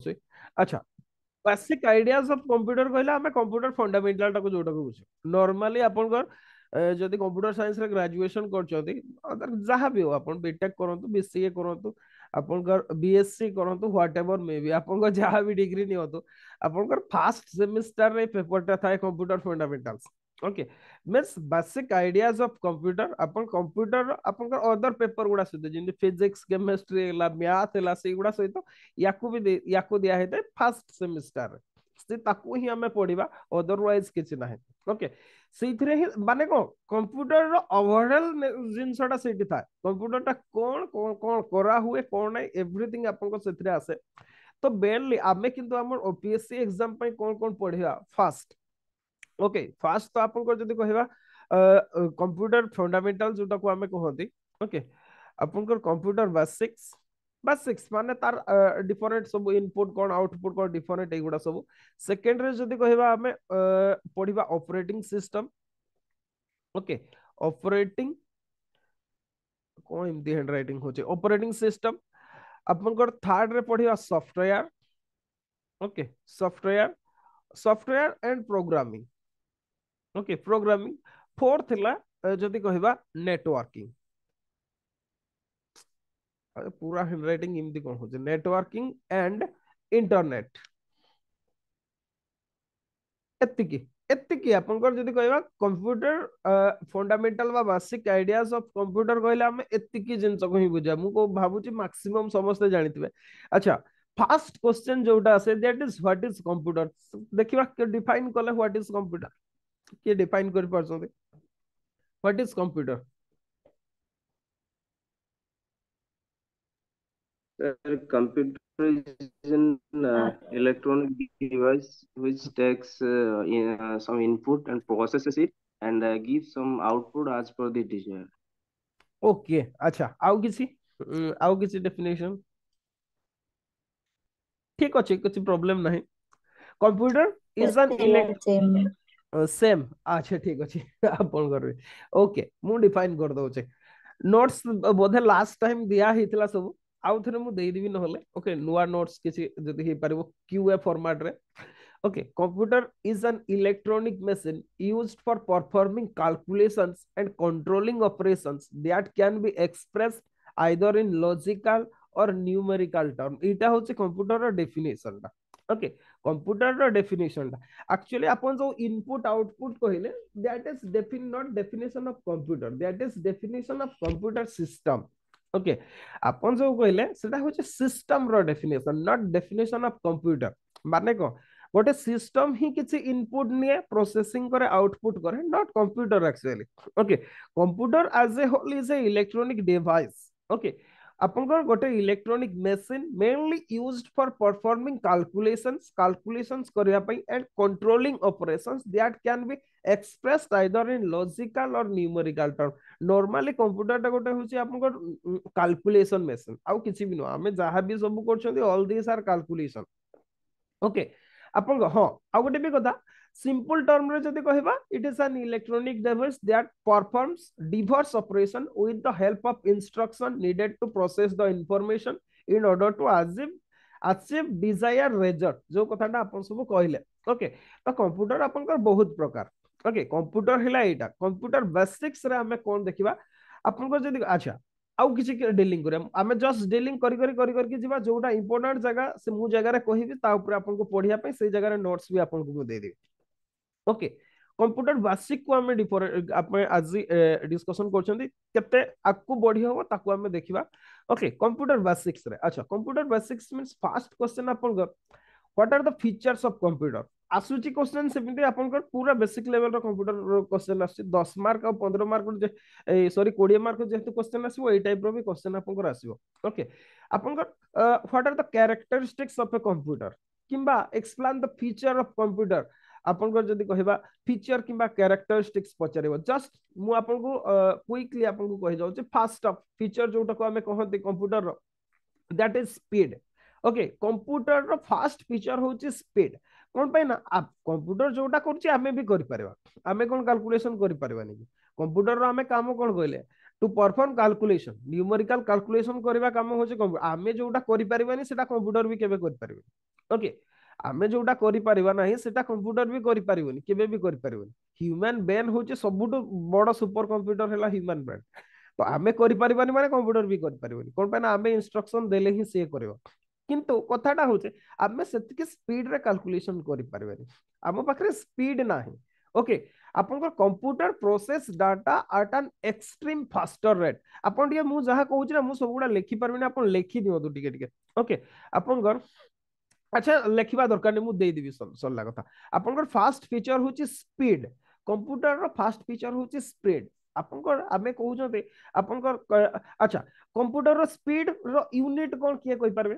ଅଛି ଆଚ୍ছা basic ideas of computer କହିଲେ ଆମେ କମ୍ପ୍ୟୁଟର ଫଣ୍ଡାମେଣ୍ଟାଲଟାକୁ ଯୋଉଟାକୁ ବୁଝୁ ନର୍ମାଲି ଆପଣଙ୍କର ଯଦି କମ୍ପ୍ୟୁଟର ସାଇନ୍ସରେ ଗ୍ରାଜୁଏସନ୍ କରୁଛନ୍ତି ଯାହା ବି ହଉ ଆପଣ ବିଟେକ୍ କରନ୍ତୁ ବି ସିଏ କରନ୍ତୁ ଆପଣଙ୍କର ବିଏସସି କରନ୍ତୁ ହ୍ୱାଟ୍ ଏଭର୍ ମେ ବି ଆପଣଙ୍କର ଯାହା ବି ଡିଗ୍ରୀ ନିଅନ୍ତୁ ଆପଣଙ୍କର ଫାର୍ଷ୍ଟ ସେମିଷ୍ଟାରରେ ପେପରଟା ଥାଏ computer fundamentals okay means basic ideas of computer अपन कंप्यूटर अपन का अदर पेपर गुडा सहित जिन फिजिक्स केमिस्ट्री ला मैथ ला से गुडा सहित याकु भी याकु दिया है फर्स्ट सेमेस्टर से ताकु ही हमें पढ़िबा अदरवाइज किछ ना ओके सेथरे माने को कंप्यूटर रो ओवरऑल जिन सडा सेट था कंप्यूटर ता कोन कोन करा हुए कोन नहीं एवरीथिंग अपन को सेथरे आसे तो बेनली आमे किंतु हमर ओपीएससी एग्जाम पे कोन कोन पढ़िबा फर्स्ट ओके फास्ट तो आप कह कंप्यूटर फंडामेंटल जो कहते हैं कंप्यूटर बेसिक्स बेसिक्स माने तार डिफरेंट सब इनपुट कौन आउटपुट कौन डिफरेंट एक गुड़ा सब सेकेंड रि कह पढ़ा ऑपरेटिंग सिस्टम ओके ऑपरेटिंग कौन एम हेड रईटिंग हूँ ऑपरेटिंग सिस्टम आप थार्ड रे पढ़ा software okay software software and programming okay programming fourth ला जदि कहबा नेटवर्किंग पूरा हैंडराइटिंग इमदी कोन हो जे नेटवर्किंग एंड इंटरनेट एतिके एतिके अपनकर जदि कहबा कंप्यूटर फंडामेंटल बा बेसिक आइडियाज ऑफ कंप्यूटर कहले हम एतिके जिंस को ही बुझा मु को भाबू मैक्सिमम समस्त जानितबे फर्स्ट क्वेश्चन जोटा से that is what is computer देखिबा के डिफाइन करले व्हाट इज कंप्यूटर ये डिफाइन कर पार सकते what is computer Sir, computer is an uh, electronic device which takes uh, in, uh, some input and processes it and uh, gives some output as per the desire. Okay, अच्छा आउ किसी आउ किसी definition ठीक अच्छे किसी problem नहीं computer is an electronic ସେମ୍ ଆଚ୍ଛା ଠିକ ଅଛି ଆପଣଙ୍କର କରିବେ ଓକେ ମୁଁ ଡିଫାଇନ୍ କରିଦଉଛି ନୋଟ୍ସ ବୋଧେ ଲାଷ୍ଟ ଟାଇମ୍ ଦିଆ ହେଇଥିଲା ସବୁ ଆଉ ଥରେ ମୁଁ ଦେଇଦେବି ନହେଲେ ଓକେ ନୂଆ ନୋଟ୍ସ କିଛି ଯଦି ହେଇପାରିବ କ୍ୟୁ ଏ ଫର୍ମାଟରେ okay computer is an electronic machine used for performing calculations and controlling operations that can be express either in logical or numerical term ଏଇଟା ହଉଛି କମ୍ପ୍ୟୁଟରର ଡେଫିନେସନଟା ओके कंप्यूटर रो डेफिनेशन एक्चुअली आपण जो इनपुट आउटपुट कहले that is define not definition of computer that is definition of computer system okay आपण जो कहले सेटा होचे सिस्टम रो definition not definition of computer माने को गोटे सिस्टम ही किसी इनपुट निए प्रोसेसिंग करे आउटपुट करे not computer actually okay computer as a whole is a electronic device okay okay. আপনক গটে electronic machine mainly used for performing calculations calculations করিয়া পই and controlling operations that can be expressed either in logical or numerical term normally কম্পিউটারটা গটে হসি আপনক calculation machine আউ কিসিবি no আমি যাহা বি সব করছতি অল দিস আর ক্যালকুলেশন ওকে ଆପଣଙ୍କ ହଁ ଆଉ ଗୋଟେ ବି କଥା ସିମ୍ପଲ ଟର୍ମରେ ଯଦି କହିବା it is an electronic device that performs diverse operation with the help of instruction needed to process the information in order to achieve achieve desire result ଯୋଉ କଥାଟା ଆପଣ ସବୁ କହିଲେ ଓକେ ତ କମ୍ପ୍ୟୁଟର ଆପଣଙ୍କର ବହୁତ ପ୍ରକାର ଓକେ କମ୍ପ୍ୟୁଟର ହେଲା ଏଇଟା କମ୍ପ୍ୟୁଟର ବେସିକ୍ସରେ ଆମେ କ'ଣ ଦେଖିବା ଆପଣଙ୍କର ଯଦି ଆଚ୍ଛା ଆଉ କିଛି ଡିଲିଂ କରିବା ଆମେ ଜଷ୍ଟ ଡିଲିଂ କରି କରି କରି କରିକି ଯିବା ଯୋଉଟା ଇମ୍ପୋର୍ଟାଣ୍ଟ ଜାଗା ସେ ମୁଁ ଜାଗାରେ କହିବି ତା ଉପରେ ଆପଣଙ୍କୁ ପଢିବା ପାଇଁ ସେଇ ଜାଗାରେ ନୋଟ୍ସ ବି ଆପଣଙ୍କୁ ମୁଁ ଦେଇଦେବି ଓକେ କମ୍ପ୍ୟୁଟର ବାର୍ଷିକକୁ ଆମେ ଆମେ ଆଜି ଡିସ୍କସନ କରୁଛନ୍ତି କେତେ ଆଗକୁ ବଢି ହବ ତାକୁ ଆମେ ଦେଖିବା ଓକେ କମ୍ପ୍ୟୁଟର ବାର୍ଷିକ୍ସରେ ଆଚ୍ଛା computer basics means first question ଆପଣଙ୍କର what are the features of computer ଆସୁଛି କୋଶ୍ଚେନ୍ ସେମିତି ଆପଣଙ୍କର ପୁରା ବେସିକ ଲେଭେଲର କମ୍ପ୍ୟୁଟର କୋଶ୍ଚେନ୍ ଆସୁଛି ଦଶ ମାର୍କ ଆଉ ପନ୍ଦର ମାର୍କର ସରି କୋଡ଼ିଏ ମାର୍କର ଯେହେତୁ କୋଶ୍ଚେନ୍ ଆସିବ ଏଇ ଟାଇପ୍ର ବି କୋଶ୍ଚେନ୍ ଆପଣଙ୍କର ଆସିବ ଓକେ ଆପଣଙ୍କର what are the characteristics of a computer କିମ୍ବା explain the feature of computer ଆପଣଙ୍କର ଯଦି କହିବା ଫିଚର କିମ୍ବା କ୍ୟାରେକ୍ଟରିଷ୍ଟିକ୍ସ ପଚାରିବ ଜଷ୍ଟ ମୁଁ ଆପଣଙ୍କୁ କ୍ୱିକଲି ଆପଣଙ୍କୁ କହିଯାଉଛି ଫାଷ୍ଟ ଅଫ୍ ଫିଚର ଯୋଉଟାକୁ ଆମେ କହନ୍ତି କମ୍ପ୍ୟୁଟରର ଦ୍ୟାଟ୍ ଇଜ ସ୍ପିଡ୍ ଓକେ କମ୍ପ୍ୟୁଟରର ଫାଷ୍ଟ ଫିଚର ହେଉଛି ସ୍ପିଡ୍ କ'ଣ ପାଇଁ ନା କମ୍ପ୍ୟୁଟର ଯୋଉଟା କରୁଛି ଆମେ ବି କରିପାରିବା ଆମେ କ'ଣ କାଲକୁଲେସନ କରିପାରିବାନି କି କମ୍ପ୍ୟୁଟରର ଆମେ କାମ କ'ଣ କହିଲେ to perform calculation numerical calculation କରିବା କାମ ହେଉଛି ଆମେ ଯୋଉଟା କରିପାରିବାନି ସେଟା କମ୍ପ୍ୟୁଟର ବି କେବେ କରିପାରିବନି ଓକେ ଆମେ ଯୋଉଟା କରିପାରିବା ନାହିଁ ସେଟା କମ୍ପ୍ୟୁଟର ବି କରିପାରିବନି କେବେ ବି କରିପାରିବନି ହ୍ୟୁମାନ ବ୍ରେନ୍ ହେଉଛି ସବୁଠୁ ବଡ଼ ସୁପର କମ୍ପ୍ୟୁଟର ହେଲା ହ୍ୟୁମାନ ବ୍ରେନ୍ ତ ଆମେ କରିପାରିବାନି ମାନେ କମ୍ପ୍ୟୁଟର ବି କରିପାରିବନି କ'ଣ ପାଇଁ ନା ଆମେ ଇନଷ୍ଟ୍ରକ୍ସନ ଦେଲେ ହିଁ ସିଏ କରିବ କିନ୍ତୁ କଥାଟା ହଉଛି ଆମେ ସେତିକି ସ୍ପିଡରେ କାଲକୁଲେସନ କରିପାରିବାନି ଆମ ପାଖରେ ସ୍ପିଡ ନାହିଁ ଓକେ ଆପଣଙ୍କର computer process data at an extreme faster rate ଆପଣ ଟିକେ ମୁଁ ଯାହା କହୁଛି ନା ମୁଁ ସବୁଗୁଡ଼ା ଲେଖିପାରିବିନି ଆପଣ ଲେଖି ଦିଅନ୍ତୁ ଟିକେ ଟିକେ ଓକେ ଆପଣଙ୍କର ଆଚ୍ଛା ଲେଖିବା ଦରକାର ନାହିଁ ମୁଁ ଦେଇଦେବି ସରିଲା କଥା ଆପଣଙ୍କର ଫାଷ୍ଟ ଫିଚର ହେଉଛି ସ୍ପିଡ୍ କମ୍ପ୍ୟୁଟରର ଫାଷ୍ଟ ଫିଚର ହେଉଛି ସ୍ପିଡ୍ ଆପଣଙ୍କର ଆମେ କହୁଛନ୍ତି ଆପଣଙ୍କର ଆଚ୍ଛା କମ୍ପ୍ୟୁଟରର ସ୍ପିଡର ୟୁନିଟ୍ କ'ଣ କିଏ କହିପାରିବେ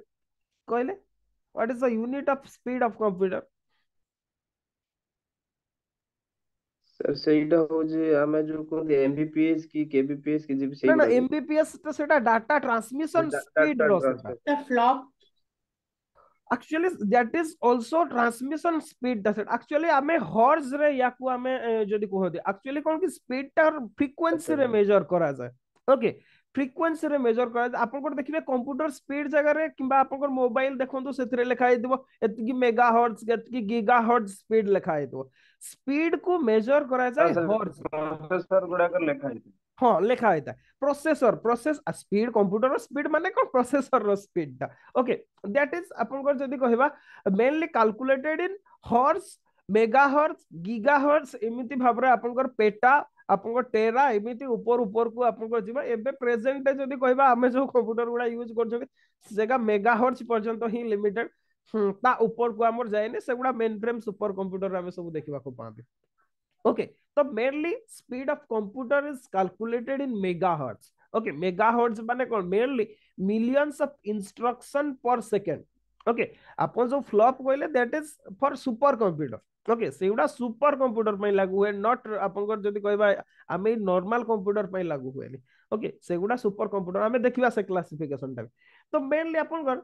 koile what is the unit of speed of computer sir ସେଇଟା ହଉଛି ଆମେ ଯୋଉ କୁହନ୍ତି mbps କି kbps କି ଯେବି ସେଇଟା ନା mbps ତ ସେଟା ଡାଟା ଟ୍ରାନ୍ସମିଶନ ସ୍ପିଡ ର ସେଟା flop actually that is also transmission speed that actually ଆମେ hertz ରେ ୟାକୁ ଆମେ ଯଦି କୁହନ୍ତି actually କଣ କି speed ଟା frequency ରେ measure କରାଯାଏ okay ফ্রিকুয়েন্সিরে মেজর করা আপনার দেখবে কম্পুটর স্পিড জায়গায় কিংবা আপনার মোবাইল দেখুন সেতরে লেখা হইব এতকি মেগা হর্টজ এতকি গিগা হর্টজ স্পিড লেখা হইব স্পিড কু মেজর করা যায় হর্টজ প্রসেসর গুড়াক লেখা হইব হ্যাঁ লেখা হইতা processor process speed computer speed মানে কোন প্রসেসর র স্পিডটা ওকে দ্যাট ইজ আপনার যদি কহবা mainly calculated in hertz mega hertz giga hertz এমিতি ভাবরে আপনার পেটা टेरा एमती उपर उपर को आप प्रेजेट जो कह जो कंप्यूटर गुड़ा यूज कर मेगा हर्च पर्यटन ही लिमिटेड जाए मेन फ्रेम सुपर कंप्यूटर सब देखा पाते ओके तो mainly speed of computer is calculated in mega hertz okay mega hertz मैंने mainly millions of instruction per second okay okay, आप जो फ्लप कहले that is for super computer okay ସେଗୁଡା super computer ପାଇଁ ଲାଗୁ ହୁଏ ନଟ୍ ଆପଣଙ୍କର ଯଦି କହିବା ଆମେ ଏଇ ନର୍ମାଲ କମ୍ପ୍ୟୁଟର ପାଇଁ ଲାଗୁ ହୁଏନି ଓକେ ସେଗୁଡା ସୁପର କମ୍ପ୍ୟୁଟର ଆମେ ଦେଖିବା ସେ କ୍ଲାସିଫିକେସନଟା ତ ମେନଲି ଆପଣଙ୍କର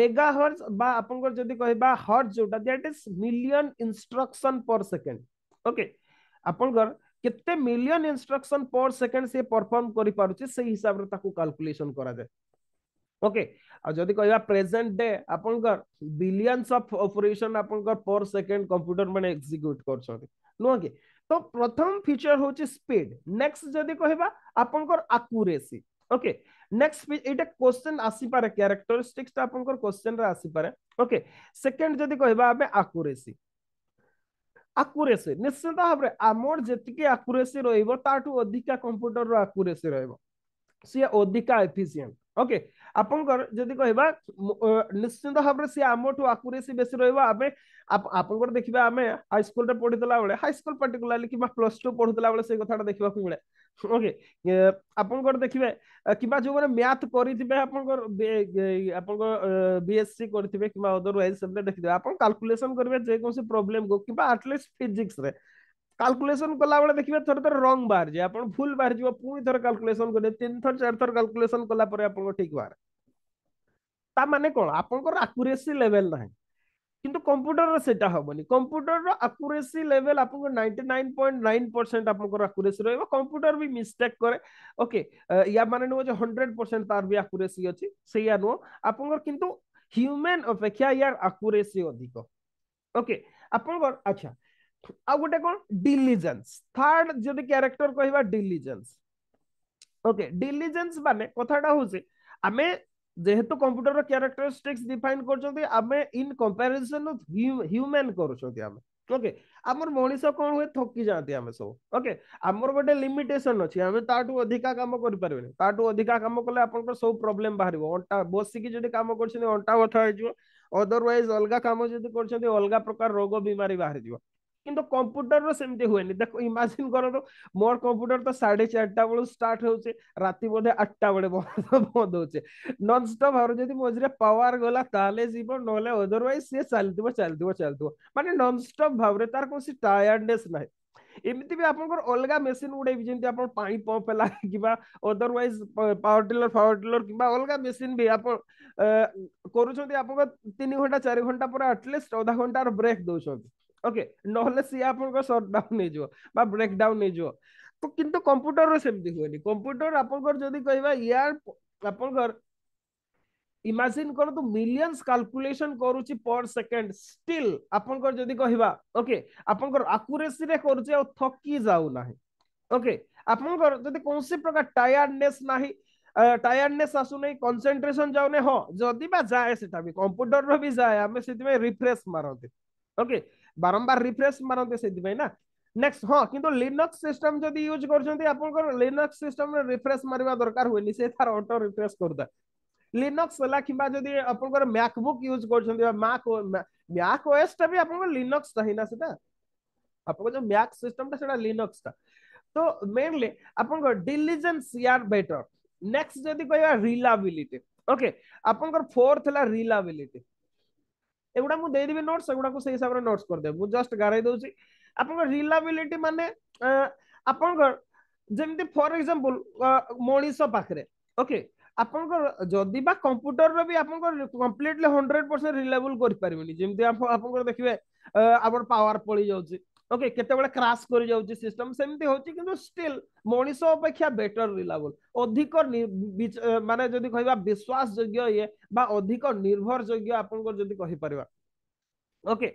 ମେଗା ହର୍ଜ ବା ଆପଣଙ୍କର ଯଦି କହିବା ହର୍ଜ ଯୋଉଟା that is million instruction per second okay ଆପଣଙ୍କର କେତେ ମିଲିୟନ ଇନଷ୍ଟ୍ରକ୍ସନ ପର ସେକେଣ୍ଡ ସେ ପରଫର୍ମ କରିପାରୁଛି ସେଇ ହିସାବରେ ତାକୁ କାଲକୁଲେସନ କରାଯାଏ ओके आ जदि कहबा प्रेजेंट डे आपनकर बिलियंस ऑफ ऑपरेशन आपनकर पर सेकंड कंप्यूटर माने एग्जीक्यूट करछन नुआ कि तो प्रथम फीचर होची स्पीड नेक्स्ट जदि कहबा आपनकर एक्यूरेसी ओके नेक्स्ट एटा क्वेश्चन आसी पारे कैरेक्टरिस्टिक्स आपनकर क्वेश्चन रे आसी पारे ओके सेकंड जदि कहबा आबे एक्यूरेसी ଆକୁରେସି ନିଶ୍ଚିତ ଭାବରେ ଆମର ଯେତିକି ଆକୁରେସି ରହିବ ତାଠୁ ଅଧିକା କମ୍ପ୍ୟୁଟରର ଆକୁରେସି ରହିବ ସିଏ ଅଧିକା ଏଫିସିଏଣ୍ଟ ଓକେ ଆପଣଙ୍କର ଯଦି କହିବା ନିଶ୍ଚିନ୍ତ ଭାବରେ ସିଏ ଆମଠୁ ଆକୁରେସି ବେଶୀ ରହିବ ଆମେ ଆପଣଙ୍କର ଦେଖିବା ଆମେ ହାଇସ୍କୁଲରେ ପଢୁଥିଲା ବେଳେ ହାଇସ୍କୁଲ ପାର୍ଟିକୁଲାରଲି କିମ୍ବା ପ୍ଲସ ଟୁ ପଢୁଥିଲା ବେଳେ ସେ କଥାଟା ଦେଖିବାକୁ ମିଳେ ଓକେ ଆପଣଙ୍କର ଦେଖିବେ କିମ୍ବା ଯୋଉମାନେ ମ୍ୟାଥ କରିଥିବେ ଆପଣଙ୍କର ଆପଣଙ୍କ ବିଏସସି କରିଥିବେ କିମ୍ବା ଅଦରୱାଇଜ ସେମିତି ଦେଖିଥିବେ ଆପଣ କାଲକୁଲେସନ କରିବେ ଯେକୌଣସି ପ୍ରୋବ୍ଲେମକୁ କିମ୍ବା ଆଟଲିଷ୍ଟ ଫିଜିକ୍ସରେ কালকুলেসন কলাবেলে দেখবে থরে থরে রং বাহারি আপনার ভুল বাহারি পুঁ থরে কালকুলেসন করবে তিন থর চার থর কালকুলেসন কলাপরে আপনার ঠিক বাহারে তা মানে কোণ আপনার আকুরেসি লেভেল না কিন্তু কম্পুটরর সেটা হবনি কম্পুটরর আকুরেসি লেভেল আপনার ninety nine point nine percent আপনার আকুরেসি রহব কম্পুটর বি মিস্টেক করে ওকে ইয়া মানে নুহ যে হন্ড্রেড পরসেন্ট তার বি আকুরেসি অছি সেইয়া নুহ আপনার কিন্তু হ্যুম্যান অপেক্ষা ইয়ার আকুরেসি অধিক ওকে আপনার আচ্ছা ଆଉ ଗୋଟେ କଣ ଡିଲିଜେନ୍ସ ଥାର୍ଡ ଯଦି କ୍ୟାରେକ୍ଟର କହିବା ଡିଲିଜେନ୍ସ ଓକେ ଡିଲିଜେନ୍ସ ମାନେ କଥାଟା ହଉଛି ଆମେ ଯେହେତୁ କମ୍ପ୍ୟୁଟରର କ୍ୟାରେକ୍ଟରିଷ୍ଟିକ୍ସ ଡିଫାଇନ୍ କରୁଛନ୍ତି ଆମେ ଇନ୍ କମ୍ପାରିଜନ୍ ହ୍ୟୁମ୍ୟାନ୍ କରୁଛନ୍ତି ଆମେ ଓକେ ଆମର ମଣିଷ କଣ ହୁଏ ଥକି ଯାଆନ୍ତି ଆମେ ସବୁ ଓକେ ଆମର ଗୋଟେ ଲିମିଟେସନ ଅଛି ଆମେ ତାଠୁ ଅଧିକା କାମ କରିପାରିବେନି ତାଠୁ ଅଧିକା କାମ କଲେ ଆପଣଙ୍କର ସବୁ ପ୍ରୋବ୍ଲେମ ବାହାରିବ ଅଣ୍ଟା ବସିକି ଯଦି କାମ କରୁଛନ୍ତି ଅଣ୍ଟା ବଥା ହେଇଯିବ ଅଦରୱାଇଜ ଅଲଗା କାମ ଯଦି କରୁଛନ୍ତି ଅଲଗା ପ୍ରକାର ରୋଗ ବିମାରୀ ବାହାରିଯିବ কিন্তু କମ୍ପ୍ୟୁଟରର ସେମିତି ହୁଏନି ଦେଖ ଇମାଜିନ୍ କରନ୍ତୁ ମୋର କମ୍ପ୍ୟୁଟର ତ ସାଢେ ଚାରିଟା ବେଳୁ ଷ୍ଟାର୍ଟ ହେଉଛି ରାତି ବୋଧେ ଆଠଟା ବେଳେ ବନ୍ଦ ହଉଛି ନନ୍ ଷ୍ଟପ୍ ଭାବରେ ଯଦି ମଝିରେ ପାୱାର ଗଲା ତାହେଲେ ଯିବ ନହେଲେ ଅଦରୱାଇଜ୍ ସିଏ ଚାଲିଥିବ ଚାଲିଥିବ ଚାଲିଥିବ ମାନେ ନନ୍ ଷ୍ଟପ୍ ଭାବରେ ତାର କୌଣସି ଟାୟାର୍ଡନେସ୍ ନାହିଁ ଏମିତି ବି ଆପଣଙ୍କର ଅଲଗା ମେସିନ ଗୁଡେ ବି ଯେମିତି ଆପଣ ପାଣି ପମ୍ପ ହେଲା କିମ୍ବା otherwise power tiller power tiller କିମ୍ବା ଅଲଗା ମେସିନ ବି ଆପଣ କରୁଛନ୍ତି ଆପଣଙ୍କ ତିନି ଘଣ୍ଟା ଚାରି ଘଣ୍ଟା ପରେ ଆଟଲିଷ୍ଟ ଅଧା ଘଣ୍ଟାର ବ୍ରେକ୍ ଦଉଛନ୍ତି ઓકે ନହେଲେ ସିଏ ଆପଣଙ୍କ ସଟ୍ ଡାଉନ୍ ହେଇଯିବ ବା ବ୍ରେକ୍ ଡାଉନ୍ ହେଇଯିବ ତ କିନ୍ତୁ କମ୍ପ୍ୟୁଟରରେ ସେମିତି ହୁଏନି କମ୍ପ୍ୟୁଟର ଆପଣଙ୍କର ଯଦି କହିବା ୟାର ଆପଣଙ୍କର ইমাজিন করতু মিলিয়নস ক্যালকুলেশন করুচি পর সেকেন্ড স্টিল আপনকর যদি কহিবা ওকে আপনকর আকুরেসি রে করুচি আর থকি যাও নাহি ওকে আপনকর যদি কোনসি প্রকার টায়ার্ডনেস নাহি টায়ার্ডনেস আসু নাই কনসেন্ট্রেশন যাও নে হ যদি বা যায় সেটা বি কম্পিউটার র বি যায় আমি সেতি মে রিফ্রেশ মারতে ওকে बारंबार रिफ्रेश मारते ना नेक्स्ट हाँ कि लिनक्स सिस्टम जो यूज कर लिनक्स सिस्टम रिफ्रेश मारवा दरकार हुए से तार अटो रिफ्रेश कर दे लिनक्स होगा कि मैकबुक यूज कर मैक ओएस टा भी लिनक्स था ही ना से जो मैक सिस्टम लिनक्स था तो मेनली आप डिलीजेन्स बेटर नेक्स्ट जब कह रिलाबिलिटी ओके आप फोर्थ है रिलाबिलिटी ଏଗୁଡା ମୁଁ ଦେଇଦେବି ନୋଟ୍ସ ଏଗୁଡାକୁ ସେଇ ହିସାବରେ ନୋଟ୍ସ କରିଦେବି ମୁଁ ଜଷ୍ଟ ଗାରେଇ ଦଉଛି ଆପଣଙ୍କ ରିଲାବିଲିଟି ମାନେ ଆପଣଙ୍କ ଯେମିତି ଫର ଏକ୍ସାମ୍ପଲ ମଣିଷ ପାଖରେ ଓକେ ଆପଣଙ୍କର ଯଦି ବା କମ୍ପ୍ୟୁଟରର ବି ଆପଣଙ୍କର କମ୍ପ୍ଲିଟଲି ହଣ୍ଡ୍ରେଡ ପରସେଣ୍ଟ ରିଲାଏବୁଲ କରିପାରିବେନି ଯେମିତି ଆପଣଙ୍କର ଦେଖିବେ ଆମର ପାୱାର ପଳି ଯାଉଛି ओके केतेबेले क्राश कर जाउची सिस्टम सेमति होची किंतु स्टिल मनीष अपेक्षा बेटर रिलायबल अधिक माने जदि कहबा विश्वास योग्य ये बा अधिक निर्भर योग्य आपन को जदि कहि परबा ओके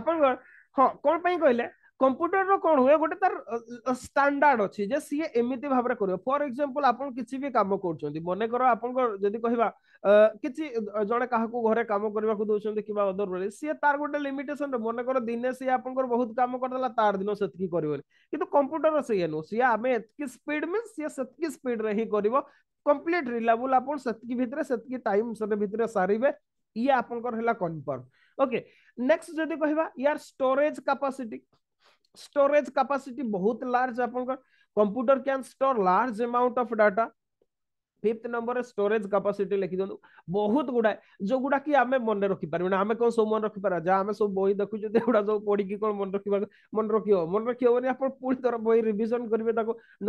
आपन हाँ कौन पाई कहले कंप्यूटर रो कोन हुए गोटे तार स्टैंडर्ड अछि जे सी एमिति भाबरे करियो फॉर एग्जांपल आपन किछि भी काम करचोन मने करो आपन को जदि कहबा किछि जणे काहा को घरे काम करबा को दोचोन किबा अदर वे सी तार गोटे लिमिटेशन रे मने करो दिने से आपन को बहुत काम कर देला तार दिनो सेतकी करबो किंतु कंप्यूटर रो सेनो सी आमे एतकी स्पीड में सी सेतकी स्पीड रही करबो कंप्लीट रिलायबल आपन सेतकी भितरे सेतकी टाइम से भितरे सारीबे ये आपन को हला कंफर्म ओके नेक्स्ट जदि कहबा यार स्टोरेज कैपेसिटी स्टोरेज कैपेसिटी बहुत large apanka computer can store large amount of data fifth number storage capacity लिखि दिखाँ बहुत गुडा जो गुड़ा कि आम मन रखिपर आम कौन सब मन रखिपर जहाँ आम सब बही देखु एगुड़ा तो सब की कौन मन रख मन रख मन रखी आप पुणी थर बही रिविजन करेंगे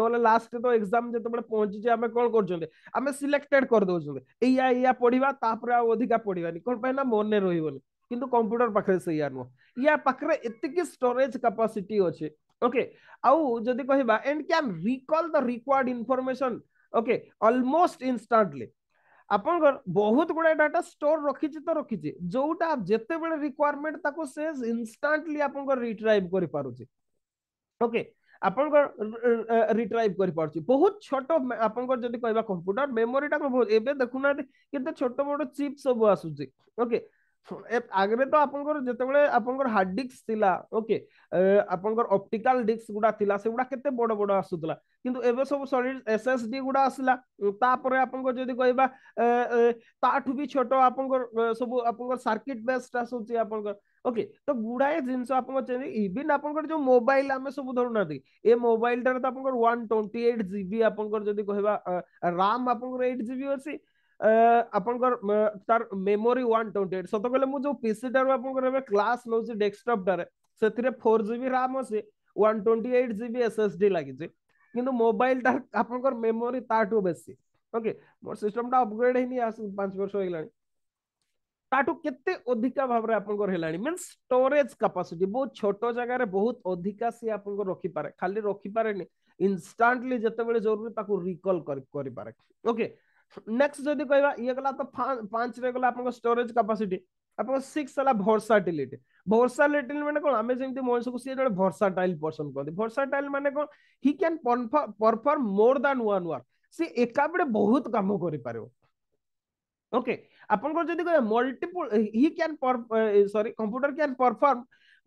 ना लास्ट तो एग्जाम जो पहुंची आम कौन करें सिलेक्टेड करदे या पढ़ा तापर आधिका पढ़ानी कौन पाई ना मन रोहनी କିନ୍ତୁ କମ୍ପ୍ୟୁଟର ପାଖରେ ସେଇଆ ନୁହଁ ୟା ପାଖରେ ଏତିକି ଷ୍ଟୋରେଜ କାପାସିଟି ଅଛି ଓକେ ଆଉ ଯଦି କହିବା and can recall the required information okay almost instantly ଆପଣଙ୍କର ବହୁତ ଗୁଡ଼ାଏ ଡାଟା ଷ୍ଟୋର ରଖିଛି ତ ରଖିଛି ଯୋଉଟା ଯେତେବେଳେ ରିକ୍ୱାରମେଣ୍ଟ ତାକୁ ସେ ଇନଷ୍ଟାଣ୍ଟଲି ଆପଣଙ୍କର ରିଟ୍ରାଇଭ୍ କରିପାରୁଛି ଓକେ ଆପଣଙ୍କର ରିଟ୍ରାଇଭ୍ କରିପାରୁଛି ବହୁତ ଛୋଟ ଆପଣଙ୍କର ଯଦି କହିବା କମ୍ପ୍ୟୁଟର ମେମୋରିଟା ବହୁତ ଏବେ ଦେଖୁନାହାନ୍ତି କେତେ ଛୋଟ ମୋଟ ଚିପ୍ ସବୁ ଆସୁଛି ଓକେ आगे तो आप जेतेबेले हार्ड डिस्क थिला ओके आपंकर डिस्क गुडा से गुडा केते बड़ बड़ आसुतला किंतु एबे सब सॉलिड एसएसडी गुडा आसला तापर आपंकर भी छोट आपंकर सब आपंकर सर्किट बेस्ट आसुची आपंकर ओके तो गुडाए जिनस आपंकर चेंज इवन आपंकर जो मोबाइल आमे सब धरुना थी ए मोबाइल टार तो आपंकर 128 जीबी आपंकर जदी कहबा RAM आपंकर 8 जीबी ଆପଣଙ୍କର ତାର ମେମୋରି ୱାନ୍ ଟ୍ୱେଣ୍ଟି ଏଇଟ୍ ସତ କହିଲେ ମୁଁ ଯୋଉ ପିସିଟାରୁ ଆପଣଙ୍କର ଏବେ କ୍ଲାସ୍ ନେଉଛି ଡେସ୍କଟପ୍ଟାରେ ସେଥିରେ ଫୋର୍ ଜିବି ରାମ୍ ଅଛି one twenty eight GB SSD ଲାଗିଛି କିନ୍ତୁ ମୋବାଇଲଟା ଆପଣଙ୍କର ମେମୋରି ତାଠୁ ବେଶୀ ଓକେ ମୋର ସିଷ୍ଟମଟା ଅପଗ୍ରେଡ୍ ହେଇନି ପାଞ୍ଚ ବର୍ଷ ହେଇଗଲାଣି ତାଠୁ କେତେ ଅଧିକା ଭାବରେ ଆପଣଙ୍କର ହେଲାଣି ମିନ୍ସ ଷ୍ଟୋରେଜ କାପାସିଟି ବହୁତ ଛୋଟ ଜାଗାରେ ବହୁତ ଅଧିକା ସିଏ ଆପଣଙ୍କର ରଖିପାରେ ଖାଲି ରଖିପାରେନି ଇନଷ୍ଟାଣ୍ଟଲି ଯେତେବେଳେ ଜରୁରୀ ତାକୁ ରିକଲ୍ କରିପାରେ ଓକେ नेक्स्ट जदि कहवा ये गला तो पांच रे गला आपन स्टोरेज कैपेसिटी आपन 6 हला भर्साटिलिटी भर्साटिलिटी माने कोन आमे जेमति मनुष्य को से जड़े भर्साटाइल पर्सन कहते भर्साटाइल माने कोन he can perform more than one work से एकाबड़े बहुत काम करि पारो ओके आपन को जदि कहवा multiple he can sorry computer can perform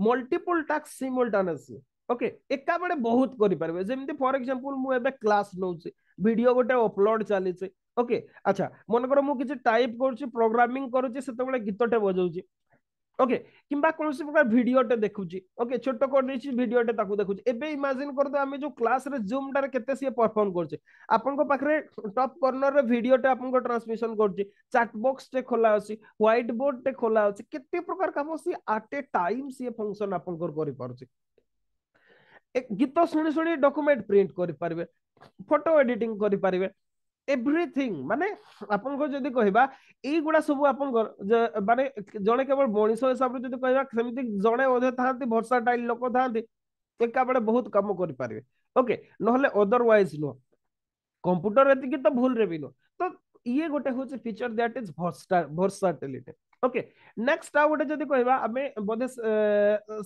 multiple task simultaneously okay एकाबड़े बहुत करि पारबे जेमति फॉर एग्जांपल मु एबे क्लास नौछि वीडियो गोटे अपलोड चली ଓକେ ଆଚ୍ଛା ମନେକର ମୁଁ କିଛି ଟାଇପ୍ କରୁଛି ପ୍ରୋଗ୍ରାମିଂ କରୁଛି ସେତେବେଳେ ଗୀତଟେ ବଜାଉଛି ଓକେ କିମ୍ବା କୌଣସି ପ୍ରକାର ଭିଡିଓଟେ ଦେଖୁଛି ଓକେ ଛୋଟ କରିଦେଇଛି ଭିଡିଓଟେ ତାକୁ ଦେଖୁଛି ଏବେ ଇମାଜିନ୍ କରିଦେବ ଆମେ ଯୋଉ କ୍ଲାସରେ ଜୁମ୍ଟାରେ କେତେ ସିଏ ପରଫର୍ମ କରୁଛି ଆପଣଙ୍କ ପାଖରେ ଟପ୍ କର୍ଣ୍ଣରରେ ଭିଡିଓଟେ ଆପଣଙ୍କ ଟ୍ରାନ୍ସମିଶନ କରୁଛି ଚାଟ୍ ବକ୍ସଟେ ଖୋଲା ଅଛି ହ୍ୱାଇଟ୍ ବୋର୍ଡଟେ ଖୋଲା ଅଛି କେତେ ପ୍ରକାର କାମ ସିଏ ଆଟ୍ ଏ ଟାଇମ୍ ସିଏ ଫଙ୍କସନ୍ ଆପଣଙ୍କର କରିପାରୁଛି ଗୀତ ଶୁଣି ଶୁଣି ଡକୁମେଣ୍ଟ ପ୍ରିଣ୍ଟ କରିପାରିବେ ଫଟୋ ଏଡିଟିଂ କରିପାରିବେ ଏଭ୍ରିଥିଙ୍ଗ ମାନେ ଆପଣଙ୍କ ଯଦି କହିବା ଏଇଗୁଡା ସବୁ ଆପଣଙ୍କର ମାନେ ଜଣେ କେବଳ ମଣିଷ ହିସାବରେ ଯଦି କହିବା ସେମିତି ଜଣେ ଅଧେ ଥାନ୍ତି ଭର୍ସାଟାଇଲ ଲୋକ ଥାନ୍ତି ଏକାବେଳେ ବହୁତ କାମ କରିପାରିବେ ଓକେ ନହେଲେ ଅଦରୱାଇଜ ନୁହଁ କମ୍ପ୍ୟୁଟର ଏତିକି ତ ଭୁଲରେ ବି ନୁହଁ ତ ଇଏ ଗୋଟେ ହଉଛି feature that is versatility okay next ଆଉ ଗୋଟେ ଯଦି କହିବା ଆମେ ବୋଧେ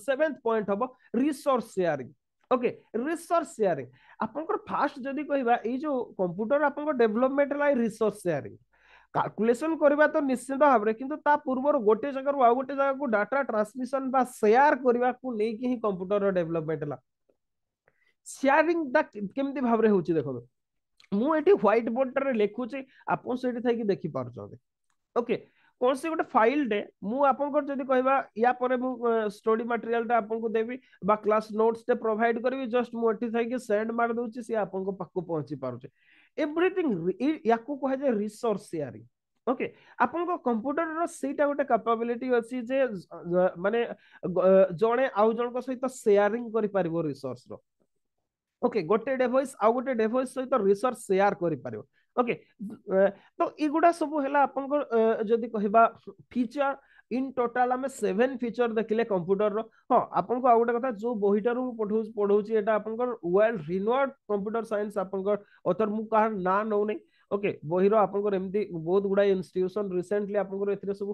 ସେଭେନ୍ଥ ପଏଣ୍ଟ ହବ resource sharing okay resource sharing आपंकर फास्ट जदि कहबा ए जो कंप्यूटर आपंकर डेवलपमेंट लाई रिसोर्स सेयारिंग କାଲକୁଲେସନ କରିବା ତ ନିଶ୍ଚିନ୍ତ ଭାବରେ କିନ୍ତୁ ତା ପୂର୍ବରୁ ଗୋଟେ ଜାଗାରୁ ଆଉ ଗୋଟେ ଜାଗାକୁ ଡାଟା ଟ୍ରାନ୍ସମିଶନ ବା ସେୟାର କରିବାକୁ ନେଇକି ହିଁ କମ୍ପ୍ୟୁଟରର ଡେଭଲପମେଣ୍ଟ ହେଲା ସେୟାରିଂ ଟା କେମିତି ଭାବରେ ହେଉଛି ଦେଖନ୍ତୁ ମୁଁ ଏଠି ହ୍ୱାଇଟ୍ ବୋର୍ଡଟାରେ ଲେଖୁଛି ଆପଣ ସେଇଠି ଥାଇକି ଦେଖିପାରୁଛନ୍ତି ଓକେ କୌଣସି ଗୋଟେ ଫାଇଲରେ ମୁଁ ଆପଣଙ୍କର ଯଦି କହିବା ୟା ପରେ ମୁଁ ଷ୍ଟଡି ଟା ଆପଣଙ୍କୁ ଦେବି ବା କ୍ଲାସ୍ ନୋଟ୍ସଟେ ପ୍ରୋଭାଇଡ୍ କରିବି ଜଷ୍ଟ ମୁଁ ଏଠି ଥାଇକି ସେଣ୍ଡ ମାରିଦେଉଛି ଦେଉଛି ସିଏ ଆପଣଙ୍କ ପାଖକୁ ପହଞ୍ଚି ପାରୁଛି ଏଭ୍ରିଥିଙ୍ଗ ୟାକୁ କୁହାଯାଏ ରିସୋର୍ସ ସେୟାରିଂ ଓକେ ଆପଣଙ୍କ କମ୍ପ୍ୟୁଟରର ସେଇଟା ଗୋଟେ କାପାବିଲିଟି ଅଛି ଯେ ମାନେ ଜଣେ ଆଉ ଜଣଙ୍କ ସହିତ ସେୟାରିଂ କରିପାରିବ ରିସୋର୍ସର ଓକେ ଗୋଟେ ଡେଭାଇସ୍ ଆଉ ଗୋଟେ ଡେଭାଇସ୍ ସହିତ ରିସୋର୍ସ ସେୟାର କରିପାରିବ ଓକେ ତ ଏଗୁଡା ସବୁ ହେଲା ଆପଣଙ୍କର ଯଦି କହିବା ଫିଚର ଇନ୍ ଟୋଟାଲ ଆମେ ସେଭେନ ଫିଚର ଦେଖିଲେ କମ୍ପ୍ୟୁଟରର ହଁ ଆପଣଙ୍କୁ ଆଉ ଗୋଟେ କଥା ଯୋଉ ବହିଟାରୁ ମୁଁ ପଢଉଛି ପଢଉଛି ଏଇଟା ଆପଣଙ୍କର ୱାର୍ଲଡ ରିନୱାର୍ଡ କମ୍ପ୍ୟୁଟର ସାଇନ୍ସ ଆପଣଙ୍କର ଅଥର ମୁଁ କାହାର ନାଁ ନଉନି ଓକେ ବହିର ଆପଣଙ୍କର ଏମିତି ବହୁତ ଗୁଡାଏ ଇନଷ୍ଟିଟ୍ୟୁସନ ରିସେଣ୍ଟଲି ଆପଣଙ୍କର ଏଥିରେ ସବୁ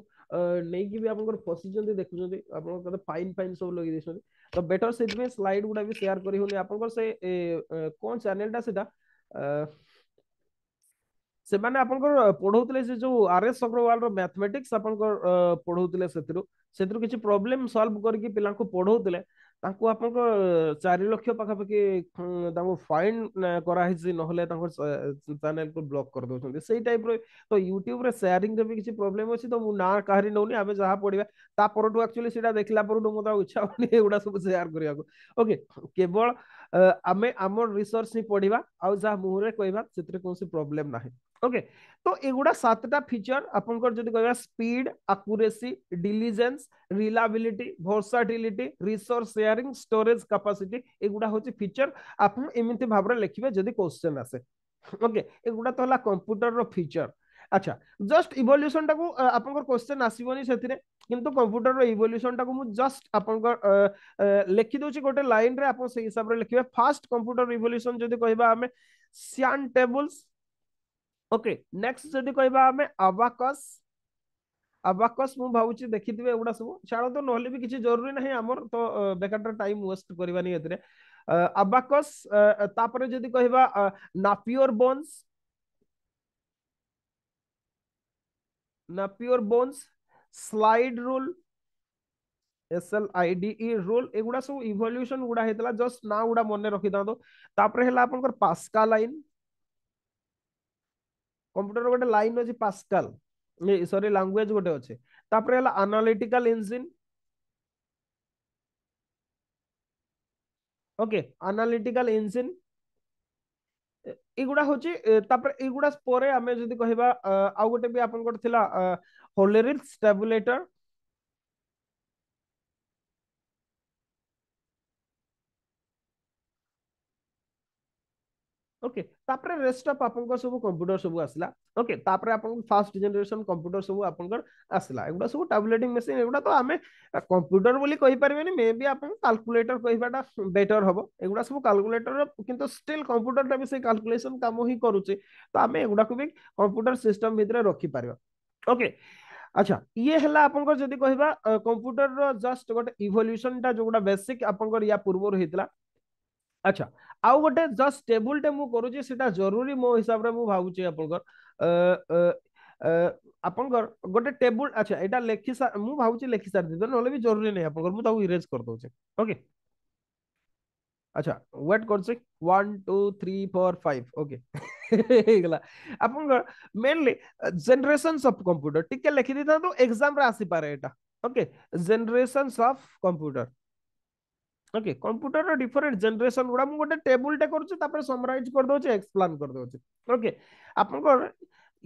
ନେଇକି ବି ଆପଣଙ୍କର ଫସିଛନ୍ତି ଦେଖୁଛନ୍ତି ଆପଣଙ୍କ କଥା ଫାଇନ୍ ଫାଇନ୍ ସବୁ ଲଗେଇ ଦେଇଛନ୍ତି ତ ବେଟର ସେଥିପାଇଁ ସ୍ଲାଇଡ ଗୁଡା ବି ସେୟାର କରି ହଉନି ଆପଣଙ୍କର ସେ କଣ ଚ୍ୟାନେଲଟା ସେଟା ସେମାନେ ଆପଣଙ୍କର ପଢଉଥିଲେ ସେ ଯୋଉ ଆର ଏସ୍ ଅଗ୍ରୱାଲ ର ମ୍ୟାଥମେଟିକ୍ସ ଆପଣଙ୍କ ପଢଉଥିଲେ ସେଥିରୁ ସେଥିରୁ କିଛି ପ୍ରୋବ୍ଲେମ ସଲ୍ଭ କରିକି ପିଲାଙ୍କୁ ପଢଉଥିଲେ ତାଙ୍କୁ ଆପଣଙ୍କ ଚାରି ଲକ୍ଷ ପାଖାପାଖି ତାଙ୍କୁ ଫାଇନ୍ କରାହେଇଛି ନହେଲେ ତାଙ୍କ ଚ୍ୟାନେଲକୁ ବ୍ଲକ୍ କରିଦେଉଛନ୍ତି ସେଇ ଟାଇପ୍ର ତ ୟୁଟ୍ୟୁବରେ ସେୟାରିଂରେ ବି କିଛି ପ୍ରୋବ୍ଲେମ୍ ଅଛି ତ ମୁଁ ନା କାହାରି ନେଉନି ଆମେ ଯାହା ପଢ଼ିବା ତା ପରଠୁ ଆକ୍ଚୁଆଲି ସେଇଟା ଦେଖିଲା ପରଠୁ ମୋତେ ଆଉ ଇଚ୍ଛା ହଉନି ଏଗୁଡ଼ା ସବୁ ସେୟାର କରିବାକୁ ଓକେ କେବଳ ଆମେ ଆମ ରିସର୍ଚ୍ଚ ହିଁ ପଢିବା ଆଉ ଯାହା ମୁହଁରେ କହିବା ସେଥିରେ କୌଣସି ପ୍ରୋବ୍ଲେମ ନାହିଁ ଓକେ ତ ଏଗୁଡା ସାତଟା ଫିଚର ଆପଣଙ୍କର ଯଦି କହିବା speed accuracy diligence reliability versatility resource sharing storage capacity ଏଗୁଡା ହଉଛି ଫିଚର ଆପଣ ଏମିତି ଭାବରେ ଲେଖିବେ ଯଦି କ୍ୱେଶ୍ଚନ ଆସେ ଓକେ ଏଗୁଡା ତ ହେଲା କମ୍ପ୍ୟୁଟରର ଫିଚର আচ্ছা ଜଷ୍ଟ ଇଭଲ୍ୟୁସନଟାକୁ ଆପଣଙ୍କର କ୍ୱେଶ୍ଚେନ୍ ଆସିବନି ସେଥିରେ କିନ୍ତୁ କମ୍ପ୍ୟୁଟରର ଇଭଲ୍ୟୁସନଟାକୁ ମୁଁ ଜଷ୍ଟ ଆପଣଙ୍କ ଲେଖିଦେଉଛି ଗୋଟେ ଲାଇନ୍ରେ ଆପଣ ସେଇ ହିସାବରେ ଲେଖିବେ ଫାର୍ଷ୍ଟ କମ୍ପ୍ୟୁଟର ଇଭଲ୍ୟୁସନ ଯଦି କହିବା ଆମେ ସିଆନ୍ ଟେବୁଲ୍ସ ଓକେ ନେକ୍ସଟ ଯଦି କହିବା ଆମେ ଆବାକସ୍ ଆବାକସ୍ ମୁଁ ଭାବୁଛି ଦେଖିଥିବେ ଏଗୁଡ଼ା ସବୁ ଛାଡ଼ନ୍ତୁ ନହେଲେ ବି କିଛି ଜରୁରୀ ନାହିଁ ଆମର ତ ବେକାରଟା ଟାଇମ୍ ୱେଷ୍ଟ କରିବାନି ଏଥିରେ ଆବାକସ୍ ତାପରେ ଯଦି କହିବା Napier bones now pure bones slide rule S L I D E rule एगुड़ा सब इवोल्यूशन गुड़ा हेतला जस्ट ना गुड़ा मन रखी था तापर हेला आपनकर पास्का लाइन कंप्यूटर गोटे लाइन अछि पास्कल सॉरी लैंग्वेज गोटे अछि तापर हेला analytical engine okay analytical engine ଏଗୁଡା ହଉଛି ତାପରେ ଏଗୁଡା ପରେ ଆମେ ଯଦି କହିବା ଆଉ ଗୋଟେ ବି ଆପଣଙ୍କର ଥିଲା ହୋଲେରିକ ଷ୍ଟାବୁଲେଟର ওকে তাপরে রেস্ট অফ আপনার সব কম্পুটর সব আসলা ওকে তাপরে আপনার ফার্স্ট জেনারেশন কম্পুটর সব আপনার আসলা এগুলা সব ট্যাবুলেটিং মেশিন এগুলা তো আমি কম্পুটর বলি কইপারবেনি মে বি আপনার ক্যালকুলেটর কইবাটা বেটার হব এগুলা সব ক্যালকুলেটর কিন্তু স্টিল কম্পুটরটা বি সেই ক্যালকুলেশন কাম হি করুছে তো আমি এগুলাকে বি কম্পুটর সিস্টম ভিতরে রখি পারিবা ওকে আচ্ছা ইয়ে হেলা আপনার যদি কহবা কম্পুটর জাস্ট গোটে ইভলুশনটা যেগুলা বেসিক আপনার ইয়া পূর্বর হয়েছিল আচ্ছা आउ गोटे जस्ट टेबुल टे मुझे सीटा जरूरी मो हिसाब से मुझे भावुची आप गोटे टेबुल अच्छा यहाँ लिखि मुझे भावुची लिखि सारी ना भी जरूरी नहीं आप इरेज करदे ओके अच्छा व्वेट कर five okay mainly generation of computer टी लिखी था एक्जाम आसपा okay generation of computer okay computer रो डिफरेंट जनरेशन गुडा मु गोटे टेबल टे करूछ तापर समराइज कर दोछ एक्सप्लेन कर दोछ ओके आपन को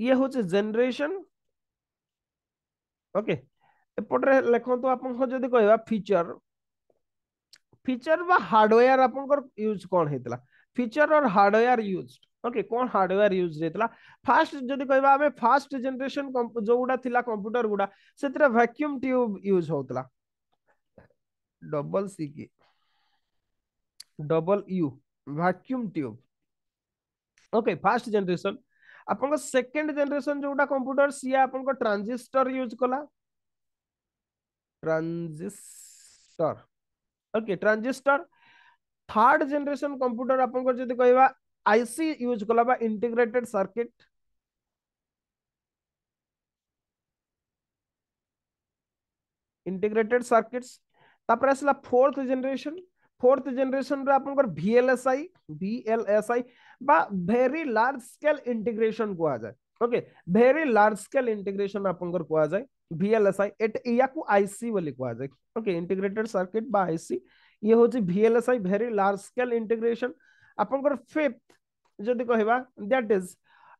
ये होछ जनरेशन ओके एपट रे लेखन तो आपन को जदी कहबा फीचर फीचर बा हार्डवेयर आपन को यूज कोन हेतला फीचर और हार्डवेयर यूज्ड ओके कोन हार्डवेयर यूज हेतला फास्ट जदी कहबा हमें फास्ट जनरेशन जोगुडा थिला कंप्यूटर गुडा सेतरे वैक्यूम ट्यूब यूज होतला डबल सी की double U vacuum tube okay first generation ଆପଣଙ୍କ ସେକେଣ୍ଡ ଜେନେରେସନ ଯୋଉଟା କମ୍ପ୍ୟୁଟର ସିଏ ଆପଣଙ୍କ ଟ୍ରାଞ୍ଜିଷ୍ଟର ୟୁଜ କଲା transistor okay transistor third generation computer ଆପଣଙ୍କର ଯଦି କହିବା ଆଇସି ୟୁଜ କଲା ବା ଇଣ୍ଟିଗ୍ରେଟେଡ ସର୍କିଟ ଇଣ୍ଟିଗ୍ରେଟେଡ ସର୍କିଟ୍ସ ତାପରେ ଆସିଲା ଫୋର୍ଥ ଜେନେରେସନ फोर्थ जेनेरेसन आपर वीएलएसआई वीएलएसआई बा वेरी लार्ज स्केल इंटीग्रेशन को आ जाए okay very large scale integration आपर को आ जाए वीएलएसआई एट या को IC बोली को आ जाए ओके इंटीग्रेटेड सर्किट बा आईसी ये होची VLSI very large scale integration आपर फिफ्थ जदी कहबा दैट इज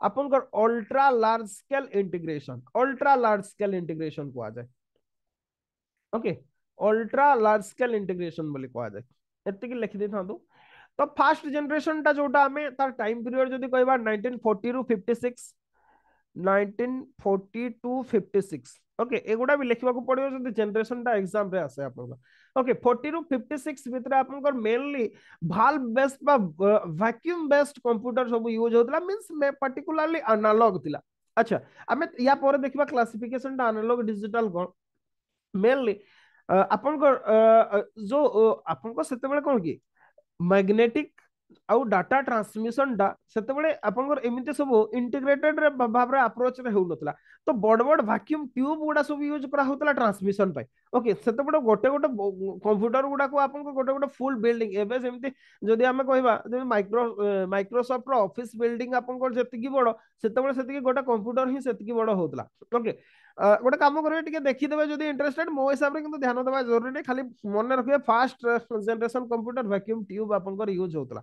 आपर ultra large scale integration ultra large scale integration को आ जाए okay ultra large scale integration बोली को आ जाए ଏତିକି ଲେଖିଦେଇଥାନ୍ତୁ ତ ଫାର୍ଷ୍ଟ ଜେନେରେସନଟା ଯୋଉଟା ଆମେ ତାର ଟାଇମ୍ ପିରିୟଡ୍ ଯଦି କହିବା ନାଇନଟିନ୍ ଫୋର୍ଟିରୁ fifty six nineteen forty to fifty six okay ଏଗୁଡ଼ା ବି ଲେଖିବାକୁ ପଡ଼ିବ ଯଦି ଜେନେରେସନଟା ଏକ୍ଜାମ୍ରେ ଆସେ ଆପଣଙ୍କର ଓକେ ଫୋର୍ଟିରୁ ଫିଫ୍ଟି ସିକ୍ସ ଭିତରେ ଆପଣଙ୍କର ମେନଲି ଭାଲ୍ଭ ବେସ୍ଡ ବା ଭାକ୍ୟୁମ୍ ବେସ୍ଡ କମ୍ପ୍ୟୁଟର ସବୁ ୟୁଜ୍ ହେଉଥିଲା ମିନ୍ସ ପାର୍ଟିକୁଲାରଲି ଆନାଲଗ୍ ଥିଲା ଆଚ୍ଛା ଆମେ ୟା ପରେ ଦେଖିବା କ୍ଲାସିଫିକେସନଟା ଆନାଲଗ୍ ଡିଜିଟାଲ କ'ଣ ମେନଲି जो आप मैग्नेटिक आउ डाटा ट्रांसमिशन डा से आपंटे तो सब इंटीग्रेटेड भाव आप्रोच रहा तो बड़ बड़ भाक्यूम ट्यूब गुड़ा सब यूज करा ट्रांसमिशन ओके से गोटे गोटे कंप्यूटर गुड़ाक आप गोटे गोटे फुल बिल्डिंग एमती आम कह माइक्रो माइक्रोसफ्ट रफिस बिल्डिंग आपको जी बड़ से गोटे कंप्यूटर हिंसा बड़ होता ओके गोटे कम कर देखीदे जो इंटरेस्टेड मो हिसाब से ध्यान देवा जरूरी नहीं खाली मन रखिए first generation computer vacuum tube आप यूज होता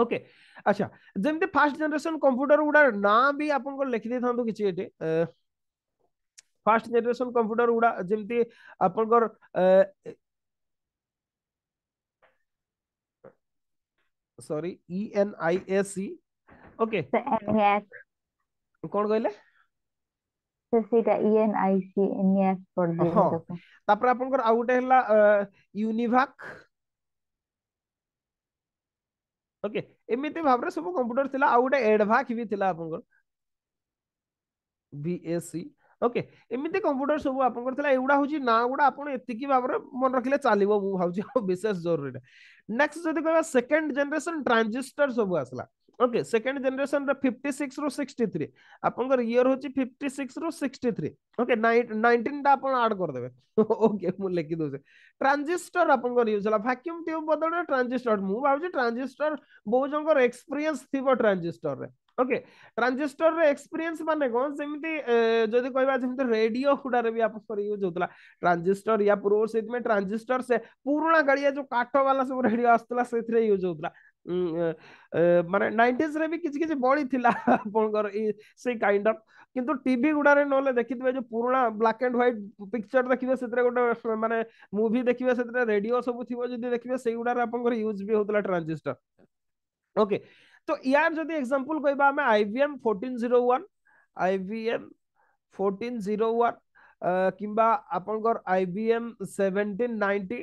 ओके okay. अच्छा जमी फास्ट जेनेसन कंप्यूटर गुड़ा ना भी आप लिखिदे था कि फास्ट जेनेसन कंप्यूटर गुड़ा जमी आप sorry E N I S C okay कौन कहले ସେଟା ଇଏନଆଇସି ଏନଆଇଏସ ପଢିଲେ ତାପରେ ଆପଣଙ୍କର ଆଉ ଗୋଟେ ହେଲା ୟୁନିଭାକ୍ ଓକେ ଏମିତି ଭାବରେ ସବୁ କମ୍ପ୍ୟୁଟର ଥିଲା ଆଉ ଗୋଟେ ଏଡଭାକ୍ ବି ଥିଲା ଆପଣଙ୍କର ବିଏସି ଓକେ ଏମିତି କମ୍ପ୍ୟୁଟର ସବୁ ଆପଣଙ୍କର ଥିଲା ଏଗୁଡା ହଉଛି ନାଁ ଗୁଡା ଆପଣ ଏତିକି ଭାବରେ ମନେ ରଖିଲେ ଚାଲିବ ମୁଁ ଭାବୁଛି ଆଉ ବିଶେଷ ଜରୁରୀ ନେକ୍ସଟ ଯଦି କହିବା ସେକେଣ୍ଡ ଜେନେରେସନ ଟ୍ରାଞ୍ଜିଷ୍ଟର ସବୁ ଆସିଲା ओके सेकंड जनरेशन रे 56 रो 63 थ्री आपंकर इयर हूँ फिफ्टी सिक्स रु सिक्सटी 19 ओके आपन ऐड कर देबे ओके मु मुझे दो से ट्रांजिस्टर आपंकर यूज होला वैक्यूम ट्यूब बदल ट्रांजिस्टर मु मुझे ट्रांजिस्टर बोझ एक्सपीरियंस थी ट्रांजिस्टर रे ओके ट्रांजिस्टर रे एक्सपीरियंस माने कोन सेमिति जदि कहबा सेमिति रेडियो गुडा रे भी आपन यूज होतला ट्रांजिस्टर या पुरो सेट में ट्रांजिस्टर से पुराना गाड़िया जो काठो वाला सब रेडियो आस्तला सेत रे यूज होतला माने 90s रे भी किसी किसी बॉडी थिला अपन कर से किंतु टीवी गुडा रे नले देखितबे जो पुराना ब्लैक एंड व्हाइट पिक्चर देखिबे सेतरे गोटे माने मूवी देखिबे सेतरे रेडियो सब थिबो जदि देखिबे से गुडा रे अपन कर यूज भी होतला ट्रांजिस्टर ओके तो यार जदि एग्जांपल कोइबा हमें आईबीएम 1401 आईबीएम 1401 किंबा आपनकर आईबीएम 1790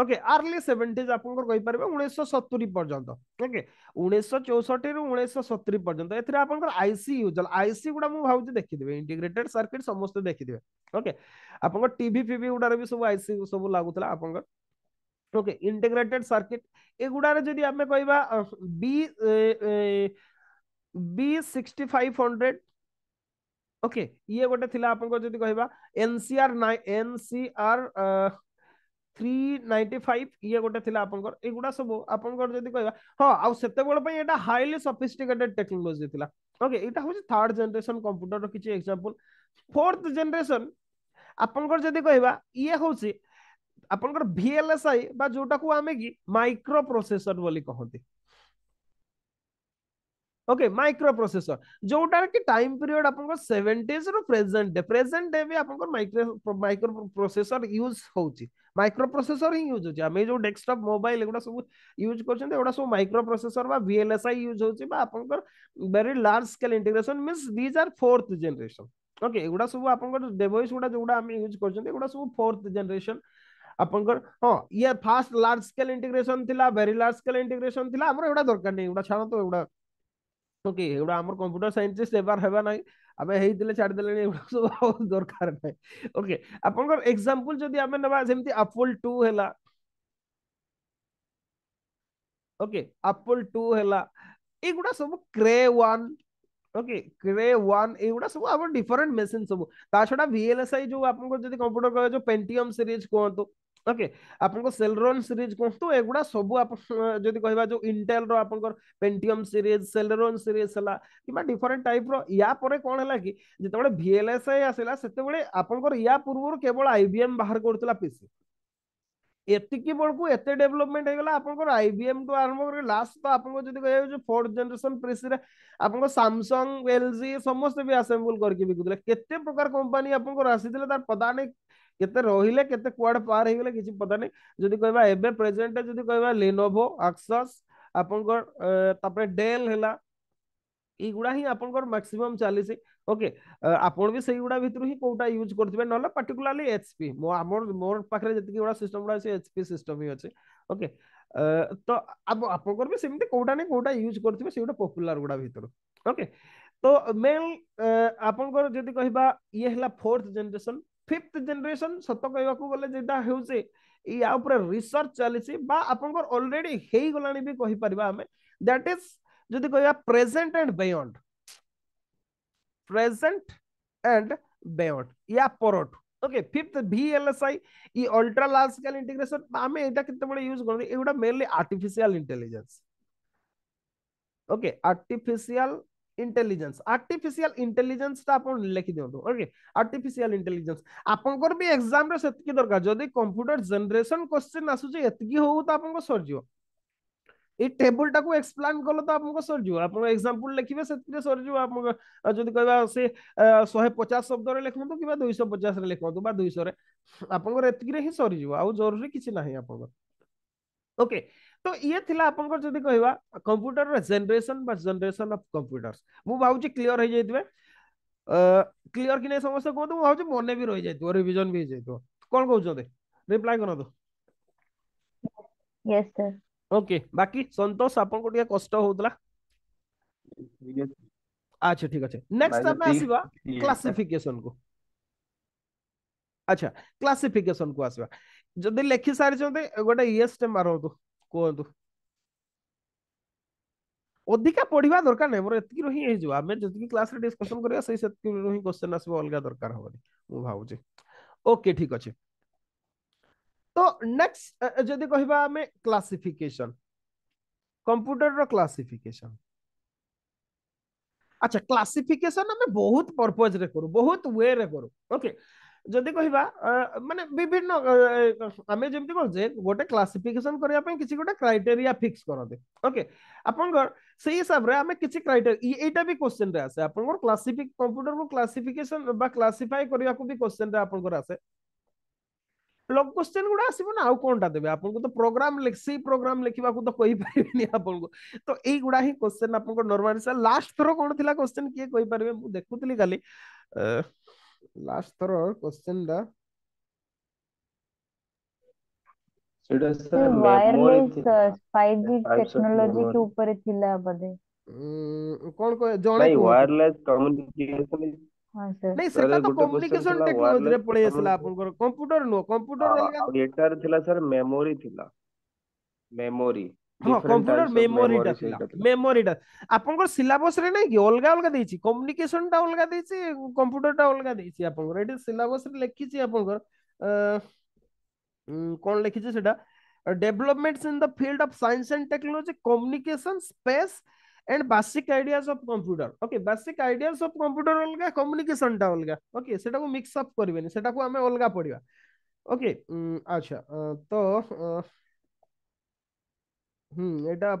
ଓକେ ଆର୍ଲି ସେଭେଣ୍ଟିଜ୍ ଆପଣଙ୍କର କହିପାରିବେ ଉଣେଇଶହ ସତୁରି ପର୍ଯ୍ୟନ୍ତ ଓକେ ଉଣେଇଶହ ଚଉଷଠିରୁ ଉଣେଇଶହ ସତୁରି ପର୍ଯ୍ୟନ୍ତ ଏଥିରେ ଆପଣଙ୍କର ଆଇସି ୟୁଜ୍ ଆଇସି ଗୁଡା ମୁଁ ଭାବୁଛି ଦେଖିଦେବେ ଇଣ୍ଟିଗ୍ରେଟେଡ୍ ସର୍କିଟ୍ ସମସ୍ତେ ଦେଖିଦେବେ ଓକେ ଆପଣଙ୍କ ଟିଭି ଫିଭି ଗୁଡାରେ ବି ସବୁ ଆଇସି ସବୁ ଲାଗୁଥିଲା ଆପଣଙ୍କର ଓକେ ଇଣ୍ଟିଗ୍ରେଟେଡ୍ ସର୍କିଟ୍ ଏଗୁଡାରେ ଯଦି ଆମେ କହିବା ବି ବି ସିକ୍ସଟି ଫାଇଭ୍ ହଣ୍ଡ୍ରେଡ୍ ଓକେ ଇଏ ଗୋଟେ ଥିଲା ଆପଣଙ୍କର ଯଦି କହିବା ଏନ୍ସିଆର୍ ନାଇ ଏନ୍ସିଆର୍ থ্রি ନାଇଣ୍ଟି ଫାଇଭ୍ ଇଏ ଗୋଟେ ଥିଲା ଆପଣଙ୍କର ଏଗୁଡ଼ା ସବୁ ଆପଣଙ୍କର ଯଦି କହିବା ହଁ ଆଉ ସେତେବେଳେ ପାଇଁ ଏଇଟା ହାଇଲି ସଫିଷ୍ଟିକେଟେଡ୍ ଟେକ୍ନୋଲୋଜି ଥିଲା ଓକେ ଏଇଟା ହେଉଛି ଥାର୍ଡ ଜେନେରେସନ୍ କମ୍ପ୍ୟୁଟରର କିଛି ଏକ୍ସାମ୍ପଲ୍ ଫୋର୍ଥ ଜେନେରେସନ୍ ଆପଣଙ୍କର ଯଦି କହିବା ଇଏ ହେଉଛି ଆପଣଙ୍କର ଭିଏଲ୍ଏସ୍ଆଇ ବା ଯୋଉଟାକୁ ଆମେ କି ମାଇକ୍ରୋ ପ୍ରୋସେସର ବୋଲି କହନ୍ତି ओके माइक्रो प्रोसेसर जोटार कि टाइम पीरियड आप सेवेन्टीज रु प्रेजेन्ट डे प्रेजेन्ट डे भी आप माइक्रो माइक्रो प्रोसेसर यूज हो माइक्रो प्रोसेसर ही यूज होचे आमे जो डेस्कटॉप मोबाइल एगुडा सब यूज करछन एगुडा सब माइक्रो प्रोसेसर बा VLSI यूज होचे बा आपनकर very large scale integration means these are fourth generation okay एगुडा सब आपनकर डेवाइस गुडा जोडा आमे यूज करछन एगुडा सब फोर्थ जनरेशन आपनकर हां ये फास्ट लार्ज स्केल इंटीग्रेशन थिला वेरी लार्ज स्केल इंटीग्रेशन थिला हमरा एगुडा दरकार नै एगुडा छाड़ तो एगुडा କି ଏଗୁଡା ଆମର କମ୍ପ୍ୟୁଟର ସାଇଣ୍ଟିଷ୍ଟ ହେବାର ହେବା ନାହିଁ ଆମେ ହେଇଥିଲେ ଛାଡ଼ିଦେଲେଣି ଏଗୁଡା ସବୁ ଦରକାର ନାହିଁ ଓକେ ଆପଣଙ୍କର ଏକ୍ସାମ୍ପଲ ଯଦି ଆମେ ନେବା ଯେମିତି ଆପଲ ଟୁ ହେଲା ଓକେ ଆପଲ ଟୁ ହେଲା ଏଗୁଡା ସବୁ Cray one okay Cray one ଏଗୁଡା ସବୁ ଆମର ଡିଫରେଣ୍ଟ ମେସିନ୍ ସବୁ ତା ଛଡା ଭିଏଲଏସ୍ଆଇ ଯୋଉ ଆପଣଙ୍କର ଯଦି କମ୍ପ୍ୟୁଟର କହିବା ଯୋଉ ପେଣ୍ଟିୟମ ସିରିଜ କୁହନ୍ତୁ ଓକେ ଆପଣଙ୍କ ସେଲରନ୍ ସିରିଜ କୁହନ୍ତୁ ଏଗୁଡ଼ା ସବୁ ଆପଣ ଯଦି କହିବା ଯୋଉ ଇଣ୍ଟେଲର ଆପଣଙ୍କର ପେଣ୍ଟିୟମ୍ ସିରିଜ ସେଲରନ୍ ସିରିଜ ହେଲା କିମ୍ବା ଡିଫରେଣ୍ଟ ଟାଇପର ୟା ପରେ କ'ଣ ହେଲା କି ଯେତେବେଳେ ଭିଏଲ୍ଏସ୍ଆଇ ଆସିଲା ସେତେବେଳେ ଆପଣଙ୍କର ୟା ପୂର୍ବରୁ କେବଳ ଆଇବିଏମ୍ ବାହାର କରୁଥିଲା ପିସି ଏତିକି ବେଳକୁ ଏତେ ଡେଭଲପମେଣ୍ଟ ହେଇଗଲା ଆପଣଙ୍କର ଆଇବିଏମ୍ ଟୁ ଆରମ୍ଭ କରି ଲାଷ୍ଟ ତ ଆପଣଙ୍କ ଯଦି କହିବାକୁ ଯେ ଫୋର୍ଥ ଜେନେରେସନ ପ୍ରେସିରେ ଆପଣଙ୍କ ସାମସଙ୍ଗ ଏଲଜି ସମସ୍ତେ ବି ଆସେମ୍ବଲ କରିକି ବିକୁଥିଲେ କେତେ ପ୍ରକାର କମ୍ପାନୀ ଆପଣଙ୍କର ଆସିଥିଲେ ତାର ପତା ନାହିଁ केते रहिले केते क्वाड पार हेगले किछि पता नै जदि कहबा एबे प्रेजेंट जदि कहबा लेनोवो एक्सस आपनकर तापर डेल हला ई गुडा ही आपनकर मैक्सिमम चली से ओके आपन भी सही गुडा भितरु ही कोटा यूज करथिबे नले पार्टिकुलरली एचपी मो अमर मोर पाखरे जति गुडा सिस्टम गुडा से एचपी सिस्टम ही अछि ओके तो अब आपनकर भी सेमते कोटा नै कोटा यूज करथिबे से गुडा पॉपुलर गुडा भितरु ओके तो मेन आपनकर जदि कहबा ये हला फोर्थ जनरेशन ଫିଫ୍ଥ ଜେନେରେସନ୍ ସତ କହିବାକୁ ଗଲେ ଯେଟା ହେଉଛି ୟା ଉପରେ ରିସର୍ଚ୍ଚ ଚାଲିଛି ବା ଆପଣଙ୍କର ଅଲରେଡି ହେଇଗଲାଣି ବି କହିପାରିବା ଆମେ ଦ୍ୟାଟ୍ ଇଜ୍ ଯଦି କହିବା present and beyond present and beyond ୟା ପରଠୁ ଓକେ ଫିଫ୍ଥ ଭିଏଲ୍ଏସ୍ଆଇ ଇ ଅଲଟ୍ରା ଲାର୍ଜ ସ୍କେଲ୍ ଇଣ୍ଟିଗ୍ରେସନ୍ ଆମେ ଏଇଟା କେତେବେଳେ ୟୁଜ୍ କରନ୍ତି ଏଗୁଡ଼ା mainly artificial intelligence okay artificial intelligence artificial intelligence ता अपन लिखि दियो ओके आर्टिफिशियल इंटेलिजेंस अपन को भी एग्जाम रे सेतकी दरकार जदी कंप्यूटर जनरेशन क्वेश्चन आसु जे एतकी हो त अपन को सरजियो ए टेबल टा को एक्सप्लेन करलो त अपन को सरजियो अपन एग्जांपल लिखिबे सेतकी सरजियो अपन जदी कहबा से 150 शब्द रे लिखो तो किबा 250 रे लिखो तो बा 200 रे अपन को एतकी रे ही सरजियो आ जरूरी किछ नाही अपन ओके ତ ଇଏ ଥିଲା ଆପଣଙ୍କର ଯଦି କହିବା କମ୍ପ୍ୟୁଟରର ଜେନେରେସନ ବା ଜେନେରେସନ ଅଫ କମ୍ପ୍ୟୁଟର ମୁଁ ଭାବୁଛି କ୍ଲିଅର ହେଇଯାଇଥିବେ କ୍ଲିଅର କି ନାହିଁ ସମସ୍ତେ କୁହନ୍ତୁ ମୁଁ ଭାବୁଛି ମନେ ବି ରହିଯାଇଥିବ ରିଭିଜନ ବି ହେଇଯାଇଥିବ କଣ କହୁଛନ୍ତି ରିପ୍ଲାଏ କରନ୍ତୁ ଓକେ ବାକି ସନ୍ତୋଷ ଆପଣଙ୍କୁ ଟିକେ କଷ୍ଟ ହଉଥିଲା ଆଚ୍ଛା ଠିକ ଅଛି ନେକ୍ସଟ ଆମେ ଆସିବା କ୍ଲାସିଫିକେସନ କୁ ଆଚ୍ଛା କ୍ଲାସିଫିକେସନ କୁ ଆସିବା ଯଦି ଲେଖି ସାରିଛନ୍ତି ଗୋଟେ ଇଏସ୍ ଟେ ମାରନ୍ତୁ କୁହନ୍ତୁ ଅଧିକା ପଢିବା ଦରକାର ନାହିଁ ମୋର ଏତିକି ହିଁ ହେଇଯିବ ଆମେ ଯେତିକି କ୍ଲାସରେ ଡିସ୍କସନ କରିବା ସେଇ ସେତିକି ହିଁ କ୍ୱେଶ୍ଚନ ଆସିବ ଅଲଗା ଦରକାର ହବନି ମୁଁ ଭାବୁଛି ଓକେ ଠିକ ଅଛି ତ ନେକ୍ସଟ ଯଦି କହିବା ଆମେ କ୍ଲାସିଫିକେସନ କମ୍ପ୍ୟୁଟରର କ୍ଲାସିଫିକେସନ আচ্ছা ক্লাসিফিকেশন আমি বহুত পরপোজরে করু বহুত ওয়েরে করু ওকে ଯଦି କହିବା ମାନେ ବିଭିନ୍ନ ଆମେ ଯେମିତି କହୁଛେ ଗୋଟେ କ୍ଲାସିଫିକେସନ କରିବା ପାଇଁ କିଛି ଗୋଟେ କ୍ରାଇଟେରିଆ ଫିକ୍ସ କରନ୍ତି ଓକେ ଆପଣଙ୍କର ସେଇ ହିସାବରେ ଆମେ କିଛି କ୍ରାଇଟେରିଆ ଏଇଟା ବି କ୍ୱେଶ୍ଚନରେ ଆସେ ଆପଣଙ୍କର କ୍ଲାସିଫିକ କମ୍ପ୍ୟୁଟରକୁ କ୍ଲାସିଫିକେସନ ବା କ୍ଲାସିଫାଇ କରିବାକୁ ବି କ୍ୱେଶ୍ଚନରେ ଆପଣଙ୍କର ଆସେ ବ୍ଲକ କ୍ୱେଶ୍ଚନ ଗୁଡା ଆସିବ ନା ଆଉ କଣଟା ଦେବେ ଆପଣଙ୍କୁ ତ ପ୍ରୋଗ୍ରାମ ସେଇ ପ୍ରୋଗ୍ରାମ ଲେଖିବାକୁ ତ କହିପାରିବେନି ଆପଣଙ୍କୁ ତ ଏଇଗୁଡା ହିଁ କ୍ୱେଶ୍ଚନ ଆପଣଙ୍କ ନର୍ମାଲ ଲାଷ୍ଟ ଥର କଣ ଥିଲା କ୍ୱେଶ୍ଚନ କିଏ କହିପାରିବେ ମୁଁ ଦେଖୁଥିଲି କାଲି last third question the so does 5G uh, technology के ऊपर थिला बधे hmm, कौन हाँ, तो को जणे वायरलेस कम्युनिकेशन हाँ सर नहीं कंप्यूटर नो कंप्यूटर मेमोरी थिला मेमोरी कंप्यूटर मेमोरी डा मेमोरी डा आपन को सिलेबस रे नै कि अलगा अलगा दै छी कम्युनिकेशन टा अलगा दै छी कंप्यूटर टा अलगा दै छी आपन को एटी सिलेबस रे लिखि छी आपन को कोन लिखि छी सेटा developments in the field of science and technology communication space and basic ideas of computer okay basic ideas of computer अलगा कम्युनिकेशन टा अलगा ओके सेटा को मिक्स अप करबेनी सेटा को हमें अलगा पढिबा ओके अच्छा तो हम्म एटा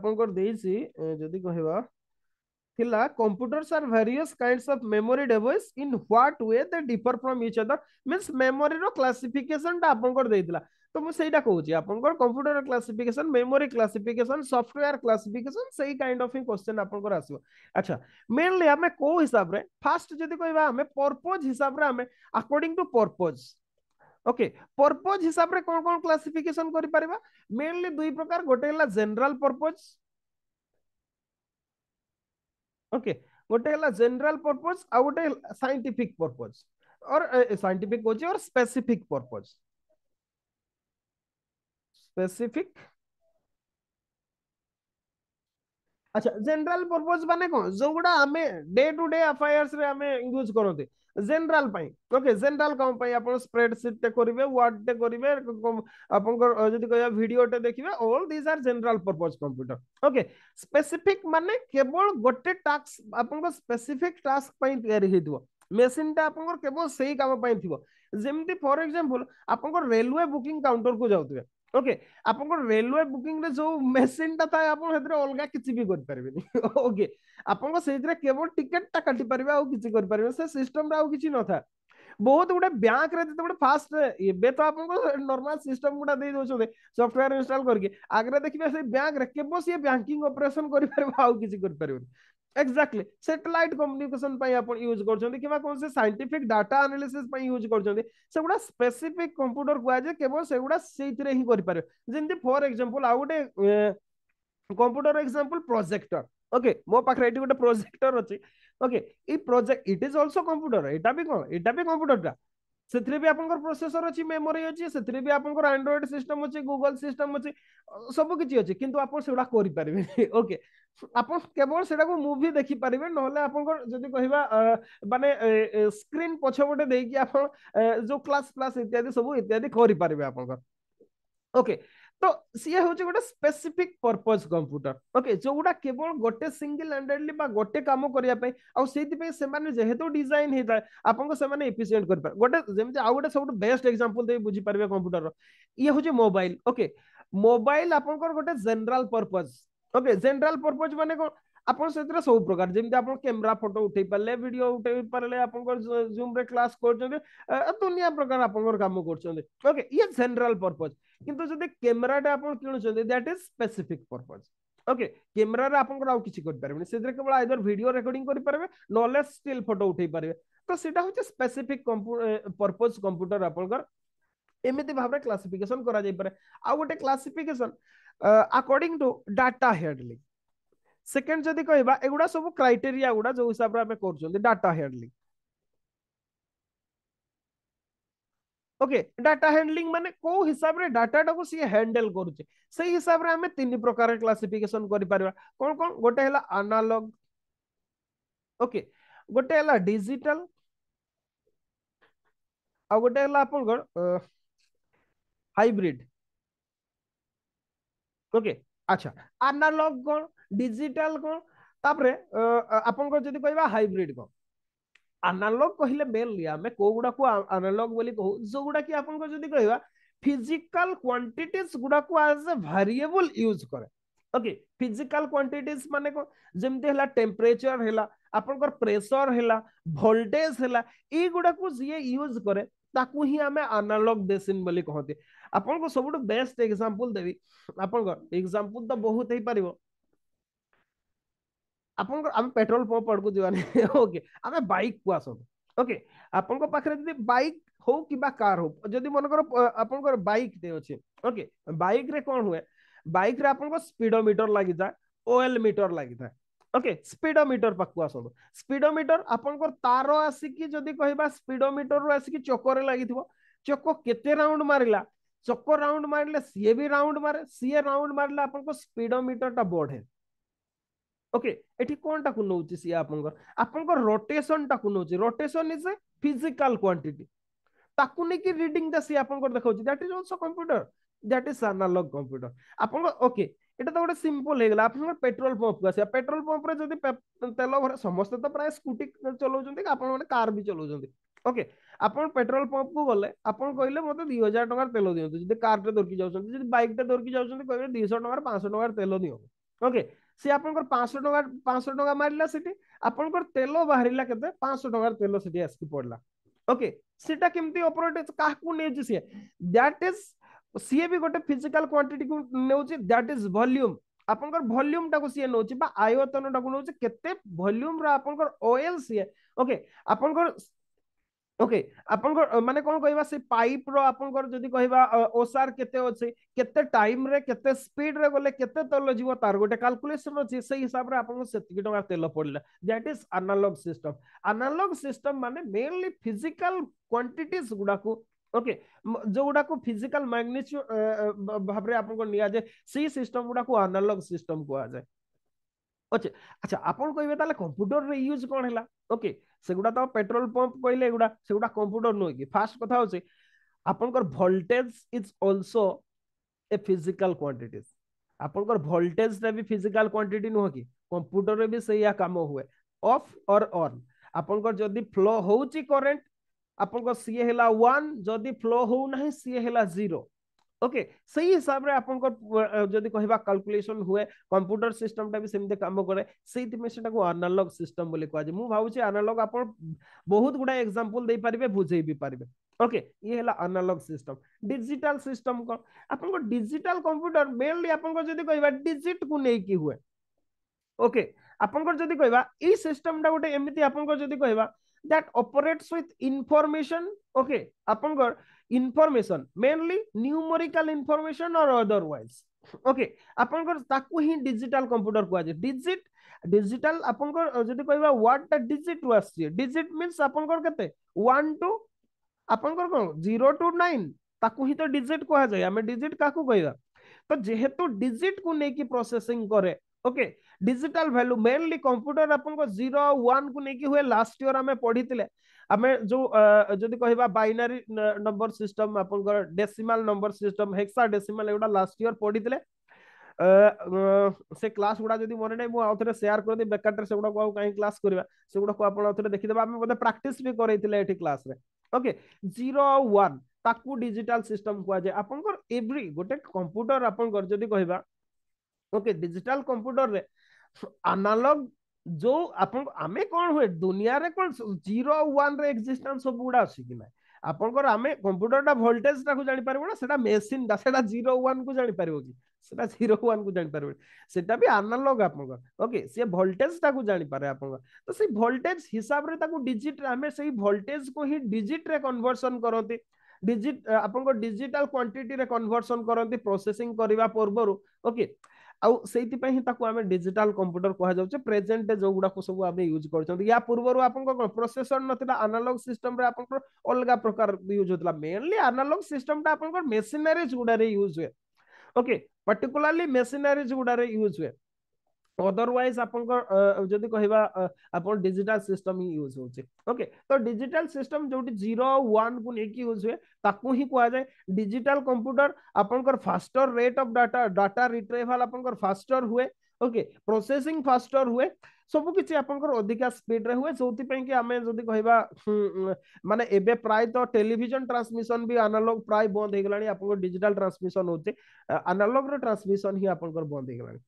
computers are various kinds of memory device in what way they differ from each other means memory रो क्लासिफिकेशन ता आपन तो मु सेइटा कहू कंप्यूटर रो classification memory classification software classification सेही काइंड ऑफ ही क्वेश्चन आपन अच्छा मेनली हमें को हिसाब रे फर्स्ट जदि कहबा हमें हिसाब रे हमें according to purpose okay purpose हिसाब से कौन कौन क्लासिफिकेशन करि मेनली दुई प्रकार गोटे हला जनरल पर्पज ओके गोटे हला जनरल पर्पज आ गए साइंटिफिक पर्पज और साइंटिफिक होची और स्पेसिफिक पर्पज स्पेसिफिक अच्छा जनरल पर्पज माने कौन जो गुड़ा day to day affairs use करते জেনারেল পাই ওকে জেনারেল কম পাই আপন স্প্রেডশিট তে করিবে ওয়ার্ড তে করিবে আপনকর যদি কইয়া ভিডিও তে দেখিবে all this are general purpose computer okay specific মানে কেবল গটে টাস্ক আপনক স্পেসিফিক টাস্ক পাই তৈরি হেইদিবো মেসিনটা আপনার কেবল সেই কাম পাই থিব যেমতি ফর এক্সাম্পল আপনার রেলওয়ে বুকিং কাউন্টর কু যাওতিবে ओके आपको रेलवे बुकिंग रे जो मशीन ता था आपन हेतरे भी कर केवल टिकट ता काटि परबे आ से सिस्टम रा न था बहुत गुडे बैंक रे जते फास्ट ये तो आपको नॉर्मल सिस्टम गुडा दे दोछो दे सॉफ्टवेयर इंस्टॉल करके आगरे देखिबे से बैंक रे केबो से बैंकिंग ऑपरेशन कर परबे आ किछि कर परबे ଏକ୍ଜାକ୍ଟଲି ସାଟେଲାଇଟ୍ କମ୍ୟୁନିକେସନ ପାଇଁ ଆପଣ ୟୁଜ୍ କରୁଛନ୍ତି କିମ୍ବା କୌଣସି ସାଇଣ୍ଟିଫିକ ଡାଟା ଆନାଲିସିସ୍ ପାଇଁ ୟୁଜ୍ କରୁଛନ୍ତି ସେଗୁଡ଼ା ସ୍ପେସିଫିକ କମ୍ପ୍ୟୁଟର କୁହାଯାଏ କେବଳ ସେଗୁଡ଼ା ସେଇଥିରେ ହିଁ କରିପାରିବ ଯେମିତି ଫର ଏକ୍ସାମ୍ପଲ ଆଉ ଗୋଟେ କମ୍ପ୍ୟୁଟର ଏକ୍ସାମ୍ପଲ ପ୍ରୋଜେକ୍ଟର ଓକେ ମୋ ପାଖରେ ଏଠି ଗୋଟେ ପ୍ରୋଜେକ୍ଟର ଅଛି ଓକେ ଏଇ projector it is also computer ଏଇଟା ବି କ'ଣ ଏଇଟା ବି କମ୍ପ୍ୟୁଟରଟା ସେଥିରେ ବି ଆପଣଙ୍କର ପ୍ରୋସେସର ଅଛି ମେମୋରି ଅଛି ସେଥିରେ ବି ଆପଣଙ୍କର ଆଣ୍ଡ୍ରଏଡ୍ ସିଷ୍ଟମ ଅଛି ଗୁଗଲ ସିଷ୍ଟମ ଅଛି ସବୁ କିଛି ଅଛି କିନ୍ତୁ ଆପଣ ସେଗୁଡ଼ା କରିପାରିବେନି ଓକେ ଆପଣ କେବଳ ସେଟାକୁ ମୁଭି ଦେଖିପାରିବେ ନହେଲେ ଆପଣଙ୍କର ଯଦି କହିବା ମାନେ ସ୍କ୍ରିନ୍ ପଛପଟେ ଦେଇକି ଆପଣ ଯୋଉ କ୍ଲାସ୍ ଫ୍ଲାସ୍ ଇତ୍ୟାଦି ସବୁ ଇତ୍ୟାଦି କରିପାରିବେ ଆପଣଙ୍କର ଓକେ तो सी हूँ गोटे स्पेसीफिक पर्पज कंप्यूटर ओके जो गुड़ा केवल गोटे सिंगल हैंडेडली गोटे कम करने जेहतु डिजाइन होता है आपसीएंट कर गोटे आउ गए सब बेस्ट एक्जामपल दे बुझीपारे कंप्यूटर ये हूँ मोबाइल ओके मोबाइल आप गोटे general purpose okay general purpose मैंने ଆପଣ ସେଥିରେ ସବୁ ପ୍ରକାର ଯେମିତି ଆପଣ କ୍ୟାମେରା ଫଟୋ ଉଠେଇ ପାରିଲେ ଭିଡିଓ ଉଠେଇ ପାରିଲେ ଆପଣଙ୍କର ଜୁମ୍ରେ କ୍ଲାସ୍ କରୁଛନ୍ତି ଦୁନିଆ ପ୍ରକାର ଆପଣଙ୍କର କାମ କରୁଛନ୍ତି ଓକେ ଇଏ ଜେନେରାଲ ପର୍ପଜ୍ କିନ୍ତୁ ଯଦି କ୍ୟାମେରାଟା ଆପଣ କିଣୁଛନ୍ତି that is specific purpose okay କ୍ୟାମେରାରେ ଆପଣଙ୍କର ଆଉ କିଛି କରିପାରିବେନି ସେଥିରେ କେବଳ ଆଇଦର ଭିଡିଓ ରେକର୍ଡିଂ କରିପାରିବେ ନହେଲେ ଷ୍ଟିଲ୍ ଫଟୋ ଉଠେଇ ପାରିବେ ତ ସେଇଟା ହେଉଛି ସ୍ପେସିଫିକ୍ ପର୍ପଜ୍ କମ୍ପ୍ୟୁଟର ଆପଣଙ୍କର ଏମିତି ଭାବରେ କ୍ଲାସିଫିକେସନ କରାଯାଇପାରେ ଆଉ ଗୋଟେ classification according to data handling second जदि कह एगुड़ा सब क्राइटेरिया गुड़ा जो हिसाब से data handling okay data handling माने को हिसाब रे डाटा टाको सी हैंडल करूचे से हिसाब रे हमें तीन प्रकार क्लासिफिकेशन करि परबा कोन कोन गोटे हला एनालॉग ओके गोटे हला डिजिटल आ गोटे हला अपन गो हाइब्रिड ओके अच्छा एनालॉग कोन ডিজিটাল কোন তাপরে আপনক যদি কইবা হাইব্রিড কোন আনালগ কহিলে মেনলি আমি কোগুড়াকু আনালগ বলি কহু যোগুড়া কি আপনক যদি কইবা ফিজিক্যাল কোয়ান্টিটিজ গুড়াকু আজ এ ভেরিয়েবল ইউজ করে ওকে ফিজিক্যাল কোয়ান্টিটিজ মানে কোন যেমতি হেলা টেম্পারেচার হেলা আপনকর প্রেসার হেলা ভোল্টেজ হেলা এই গুড়াকু যিয়ে ইউজ করে ତାକୁ ହିଁ ଆମେ ଆନାଲଗ ବେସିନ୍ ବୋଲି କହନ୍ତି ଆପଣଙ୍କ ସବୁଠୁ ବେଷ୍ଟ ଏକ୍ସାମ୍ପଲ ଦେବି ଆପଣଙ୍କ ଏକ୍ସାମ୍ପଲ ତ ବହୁତ ହେଇପାରିବ ଆପଣଙ୍କ ଆମେ ପେଟ୍ରୋଲ ପମ୍ପ ଆଡ଼କୁ ଯିବାନି ଓକେ ଆମେ ବାଇକକୁ ଆସନ୍ତୁ ଓକେ ଆପଣଙ୍କ ପାଖରେ ଯଦି ବାଇକ ହଉ କିମ୍ବା କାର ହଉ ଯଦି ମନେକର ଆପଣଙ୍କର ବାଇକଟେ ଅଛି ଓକେ ବାଇକରେ କ'ଣ ହୁଏ ବାଇକରେ ଆପଣଙ୍କ ସ୍ପିଡୋମିଟର ଲାଗିଥାଏ ଓଏଲ ମିଟର ଲାଗିଥାଏ ଓକେ ସ୍ପିଡୋମିଟର ପାଖକୁ ଆସନ୍ତୁ ସ୍ପିଡୋମିଟର ଆପଣଙ୍କର ତାର ଆସିକି ଯଦି କହିବା ସ୍ପିଡୋମିଟରରୁ ଆସିକି ଚକରେ ଲାଗିଥିବ ଚକ କେତେ ରାଉଣ୍ଡ ମାରିଲା ଚକ ରାଉଣ୍ଡ ମାରିଲେ ସିଏ ବି ରାଉଣ୍ଡ ମାରେ ସିଏ ରାଉଣ୍ଡ ମାରିଲେ ଆପଣଙ୍କ ସ୍ପିଡୋମିଟରଟା ବଢେ ओके एठी कोनटा को नउची सी आपनकर आपनकर रोटेशन टा को नउची rotation is a physical quantity ताकू ने की रीडिंग दा सी आपनकर देखाउची that is also computer that is analog computer आपनकर ओके এটা তো গোটে সিম্পল হয়েগলা আপনার পেট্রোল পম্পকে আসা পেট্রোল পম্পরে যদি তেল ভরা সমস্তে তো প্রায় স্কুটি চলাউছন্তি আপন মানে কার বি চলাউছন্তি ওকে আপন পেট্রোল পম্পকু গলে আপন কইলে মতে দুই হাজার টাকার তেল দিও যদি কারটা দরকি যাচ্ছেন যদি বাইকটা দরকি যাচ্ছেন কইলে দুইশহ টাকার পাঁচশহ টাকার তেল দিও ওকে সি আপনার পাঁচশো টাকা পাঁচশো টাকা মারিলা সেটি আপনার তেল বাহারা কেতে পাঁচশো টাকার তেল সেটি আসি পড়লা ওকে সেটা কেমতি অপরেট কাহকু নেউছি সি দ্যাট ইজ সি বি গোটে ফিজিক্যাল কোয়ান্টিটি কু নেউছি দ্যাট ইজ ভলিউম আপনার ভলিউম টাকু সি নেউছি বা আয়তন টাকু নেউছি কেতে ভলিউম রা আপনার ওএল সি ওকে আপনার ଓକେ ଆପଣଙ୍କ ମାନେ କଣ କହିବା ସେ ପାଇପ ର ଆପଣଙ୍କର ଯଦି କହିବା ଓସାର କେତେ ଅଛି କେତେ ଟାଇମ ରେ କେତେ ସ୍ପିଡ ରେ ଗଲେ କେତେ ତେଲ ଯିବ ତାର ଗୋଟେ କାଲକୁଲେସନ ଅଛି ସେଇ ହିସାବରେ ଆପଣଙ୍କୁ ସେତିକି ଟଙ୍କା ତେଲ ପଡିଲା that is analog system analog system ମାନେ ମେନଲି ଫିଜିକାଲ କ୍ୱାଣ୍ଟିଟିଜ ଗୁଡାକୁ ଓକେ ଯୋଉଗୁଡାକୁ ଫିଜିକାଲ ମାଗ୍ନିଚ୍ୟୁଡ ଭାବରେ ଆପଣଙ୍କୁ ନିଆଯାଏ ସେଇ ସିଷ୍ଟମ ଗୁଡାକୁ ଆନାଲଗ ସିଷ୍ଟମ କୁହାଯାଏ ଅଛି ଆଚ୍ଛା ଆପଣ କହିବେ ତାହେଲେ କମ୍ପ୍ୟୁଟରର ୟୁଜ୍ କ'ଣ ହେଲା ଓକେ ସେଗୁଡ଼ା ତ ପେଟ୍ରୋଲ ପମ୍ପ କହିଲେ ଏଗୁଡ଼ା ସେଗୁଡ଼ା କମ୍ପ୍ୟୁଟର ନୁହେଁ କି ଫାର୍ଷ୍ଟ କଥା ହେଉଛି ଆପଣଙ୍କର voltage is also a physical quantities ଆପଣଙ୍କର ଭୋଲ୍ଟେଜଟା ବି ଫିଜିକାଲ କ୍ୱାଣ୍ଟିଟି ନୁହଁ କି କମ୍ପ୍ୟୁଟରରେ ବି ସେଇଆ କାମ ହୁଏ ଅଫ୍ ଅର୍ ଅନ୍ ଆପଣଙ୍କର ଯଦି ଫ୍ଲୋ ହେଉଛି କରେଣ୍ଟ ଆପଣଙ୍କ ସିଏ ହେଲା ୱାନ୍ ଯଦି ଫ୍ଲୋ ହେଉନାହିଁ ସିଏ ହେଲା ଜିରୋ ওকে ସେଇ ହିସାବରେ ଆପଣଙ୍କ ଯଦି କହିବା କାଲକୁଲେସନ ହୁଏ କମ୍ପ୍ୟୁଟର ସିଷ୍ଟମଟା ବି ସେମିତି କାମ କରେ ସେଇଥିପାଇଁ ସେଟାକୁ ଆନାଲଗ ସିଷ୍ଟମ ବୋଲି କୁହାଯାଏ ମୁଁ ଭାବୁଛି ଆନାଲଗ ଆପଣ ବହୁତ ଗୁଡ଼ାଏ ଏକ୍ସାମ୍ପଲ ଦେଇପାରିବେ ବୁଝେଇ ବି ପାରିବେ ଓକେ ଇଏ ହେଲା ଆନାଲଗ ସିଷ୍ଟମ ଡିଜିଟାଲ ସିଷ୍ଟମ କ'ଣ ଆପଣଙ୍କ ଡିଜିଟାଲ କମ୍ପ୍ୟୁଟର ମେନଲି ଆପଣଙ୍କ ଯଦି କହିବା ଡିଜିଟକୁ ନେଇକି ହୁଏ ଓକେ ଆପଣଙ୍କର ଯଦି କହିବା ଏଇ ସିଷ୍ଟମଟା ଗୋଟେ ଏମିତି ଆପଣଙ୍କର ଯଦି କହିବା that operates with information okay ଆପଣଙ୍କର information mainly numerical information or otherwise okay ଆପଣଙ୍କର ତାକୁ ହିଁ ଡିଜିଟାଲ କମ୍ପ୍ୟୁଟର କୁହାଯାଏ ଡିଜିଟ ଡିଜିଟାଲ ଆପଣଙ୍କର ଯଦି କହିବା ୱାର୍ଡଟା ଡିଜିଟରୁ ଆସିଛି ଡିଜିଟ ମିନ୍ସ ଆପଣଙ୍କର କେତେ ୱାନ୍ ଟୁ ଆପଣଙ୍କର କ'ଣ ଜିରୋ ଟୁ ନାଇନ୍ ତାକୁ ହିଁ ତ ଡିଜିଟ କୁହାଯାଏ ଆମେ ଡିଜିଟ କାହାକୁ କହିବା ତ ଯେହେତୁ ଡିଜିଟକୁ ନେଇକି ପ୍ରୋସେସିଂ କରେ okay digital value mainly computer ଆପଣଙ୍କ ଜିରୋ ୱାନ୍କୁ ନେଇକି ହୁଏ ଲାଷ୍ଟ ଇୟର ଆମେ ପଢିଥିଲେ ଆମେ ଯୋଉ ଯଦି କହିବା ବାଇନାରୀ ନମ୍ବର ସିଷ୍ଟମ ଆପଣଙ୍କର decimal number system hexadecimal ଏଗୁଡ଼ା ଲାଷ୍ଟ ଇୟର ପଢିଥିଲେ ସେ କ୍ଲାସ ଗୁଡ଼ା ଯଦି ମନେ ନାହିଁ ମୁଁ ଆଉ ଥରେ ସେୟାର କରିଦେବି ବେକାରରେ ସେଗୁଡ଼ାକୁ ଆଉ କାହିଁ କ୍ଲାସ କରିବା ସେଗୁଡ଼ାକୁ ଆପଣ ଆଉ ଥରେ ଦେଖିଦେବା ଆମେ ବୋଧେ ପ୍ରାକ୍ଟିସ ବି କରେଇଥିଲେ ଏଠି କ୍ଲାସରେ ଓକେ ଜିରୋ ଆଉ ୱାନ୍ ତାକୁ ଡିଜିଟାଲ ସିଷ୍ଟମ କୁହାଯାଏ ଆପଣଙ୍କର ଏଭ୍ରି ଗୋଟେ କମ୍ପ୍ୟୁଟର ଆପଣଙ୍କର ଯଦି କହିବା ଓକେ ଡିଜିଟାଲ କମ୍ପ୍ୟୁଟରରେ ଆନାଲଗ ଯୋଉ ଆପଣ ଆମେ କଣ ହୁଏ ଦୁନିଆରେ କଣ ଜିରୋ ଆଉ ୱାନ୍ର ଏକ୍ଜିଷ୍ଟାନ୍ସ ସବୁ ଗୁଡା ଅଛି କି ନାହିଁ ଆପଣଙ୍କର ଆମେ କମ୍ପ୍ୟୁଟରଟା ଭୋଲ୍ଟେଜଟାକୁ ଜାଣିପାରିବ ନା ସେଟା ମେସିନଟା ସେଟା ଜିରୋ ୱାନ୍କୁ ଜାଣିପାରିବ କି ସେଟା ଜିରୋ ୱାନ୍କୁ ଜାଣିପାରିବ ସେଟା ବି ଆନାଲଗ ଆପଣଙ୍କର ଓକେ ସେ ଭୋଲ୍ଟେଜଟାକୁ ଜାଣିପାରେ ଆପଣଙ୍କର ତ ସେଇ ଭୋଲ୍ଟେଜ ହିସାବରେ ତାକୁ ଡିଜିଟରେ ଆମେ ସେଇ ଭୋଲ୍ଟେଜକୁ ହିଁ ଡିଜିଟରେ କନଭର୍ସନ କରନ୍ତି ଡିଜିଟ ଆପଣଙ୍କ ଡିଜିଟାଲ କ୍ୱାଣ୍ଟିଟିରେ କନଭର୍ସନ କରନ୍ତି ପ୍ରୋସେସିଂ କରିବା ପୂର୍ବରୁ ଓକେ ଆଉ ସେଇଥିପାଇଁ ହିଁ ତାକୁ ଆମେ ଡିଜିଟାଲ କମ୍ପ୍ୟୁଟର କୁହାଯାଉଛି ପ୍ରେଜେଣ୍ଟ ଯୋଉଗୁଡାକୁ ସବୁ ଆମେ ୟୁଜ କରୁଛନ୍ତି ୟା ପୂର୍ବରୁ ଆପଣଙ୍କ କ'ଣ ପ୍ରୋସେସର ନଥିଲା ଆନାଲଗ ସିଷ୍ଟମରେ ଆପଣଙ୍କର ଅଲଗା ପ୍ରକାର ୟୁଜ ହଉଥିଲା ମେନଲି ଆନାଲଗ ସିଷ୍ଟମଟା ଆପଣଙ୍କର ମେସିନାରିଜ ଗୁଡାରେ ୟୁଜ ହୁଏ ଓକେ ପର୍ଟିକୁଲାରଲି ମେସିନାରିଜ ଗୁଡାରେ ୟୁଜ ହୁଏ ଅଦରୱାଇଜ ଆପଣଙ୍କ ଯଦି କହିବା ଆପଣ ଡିଜିଟାଲ ସିଷ୍ଟମ ହିଁ ୟୁଜ ହଉଛି ଓକେ ତ ଡିଜିଟାଲ ସିଷ୍ଟମ ଯୋଉଠି ଜିରୋ ୱାନ୍ କୁ ନେଇକି ୟୁଜ ହୁଏ ତାକୁ ହିଁ କୁହାଯାଏ ଡିଜିଟାଲ କମ୍ପ୍ୟୁଟର ଆପଣଙ୍କର faster rate of data data retrieval ଆପଣଙ୍କର ଫାଷ୍ଟର ହୁଏ ଓକେ ପ୍ରୋସେସିଂ ଫାଷ୍ଟର ହୁଏ ସବୁ କିଛି ଆପଣଙ୍କର ଅଧିକା ସ୍ପିଡରେ ହୁଏ ଯୋଉଥିପାଇଁ କି ଆମେ ଯଦି କହିବା ମାନେ ଏବେ ପ୍ରାୟତଃ ଟେଲିଭିଜନ ଟ୍ରାନ୍ସମିଶନ ବି ଆନାଲଗ ପ୍ରାୟ ବନ୍ଦ ହେଇଗଲାଣି ଆପଣଙ୍କର ଡିଜିଟାଲ ଟ୍ରାନ୍ସମିଶନ ହଉଛି ଆନାଲଗର ଟ୍ରାନ୍ସମିଶନ ହିଁ ଆପଣଙ୍କର ବନ୍ଦ ହେଇଗଲାଣି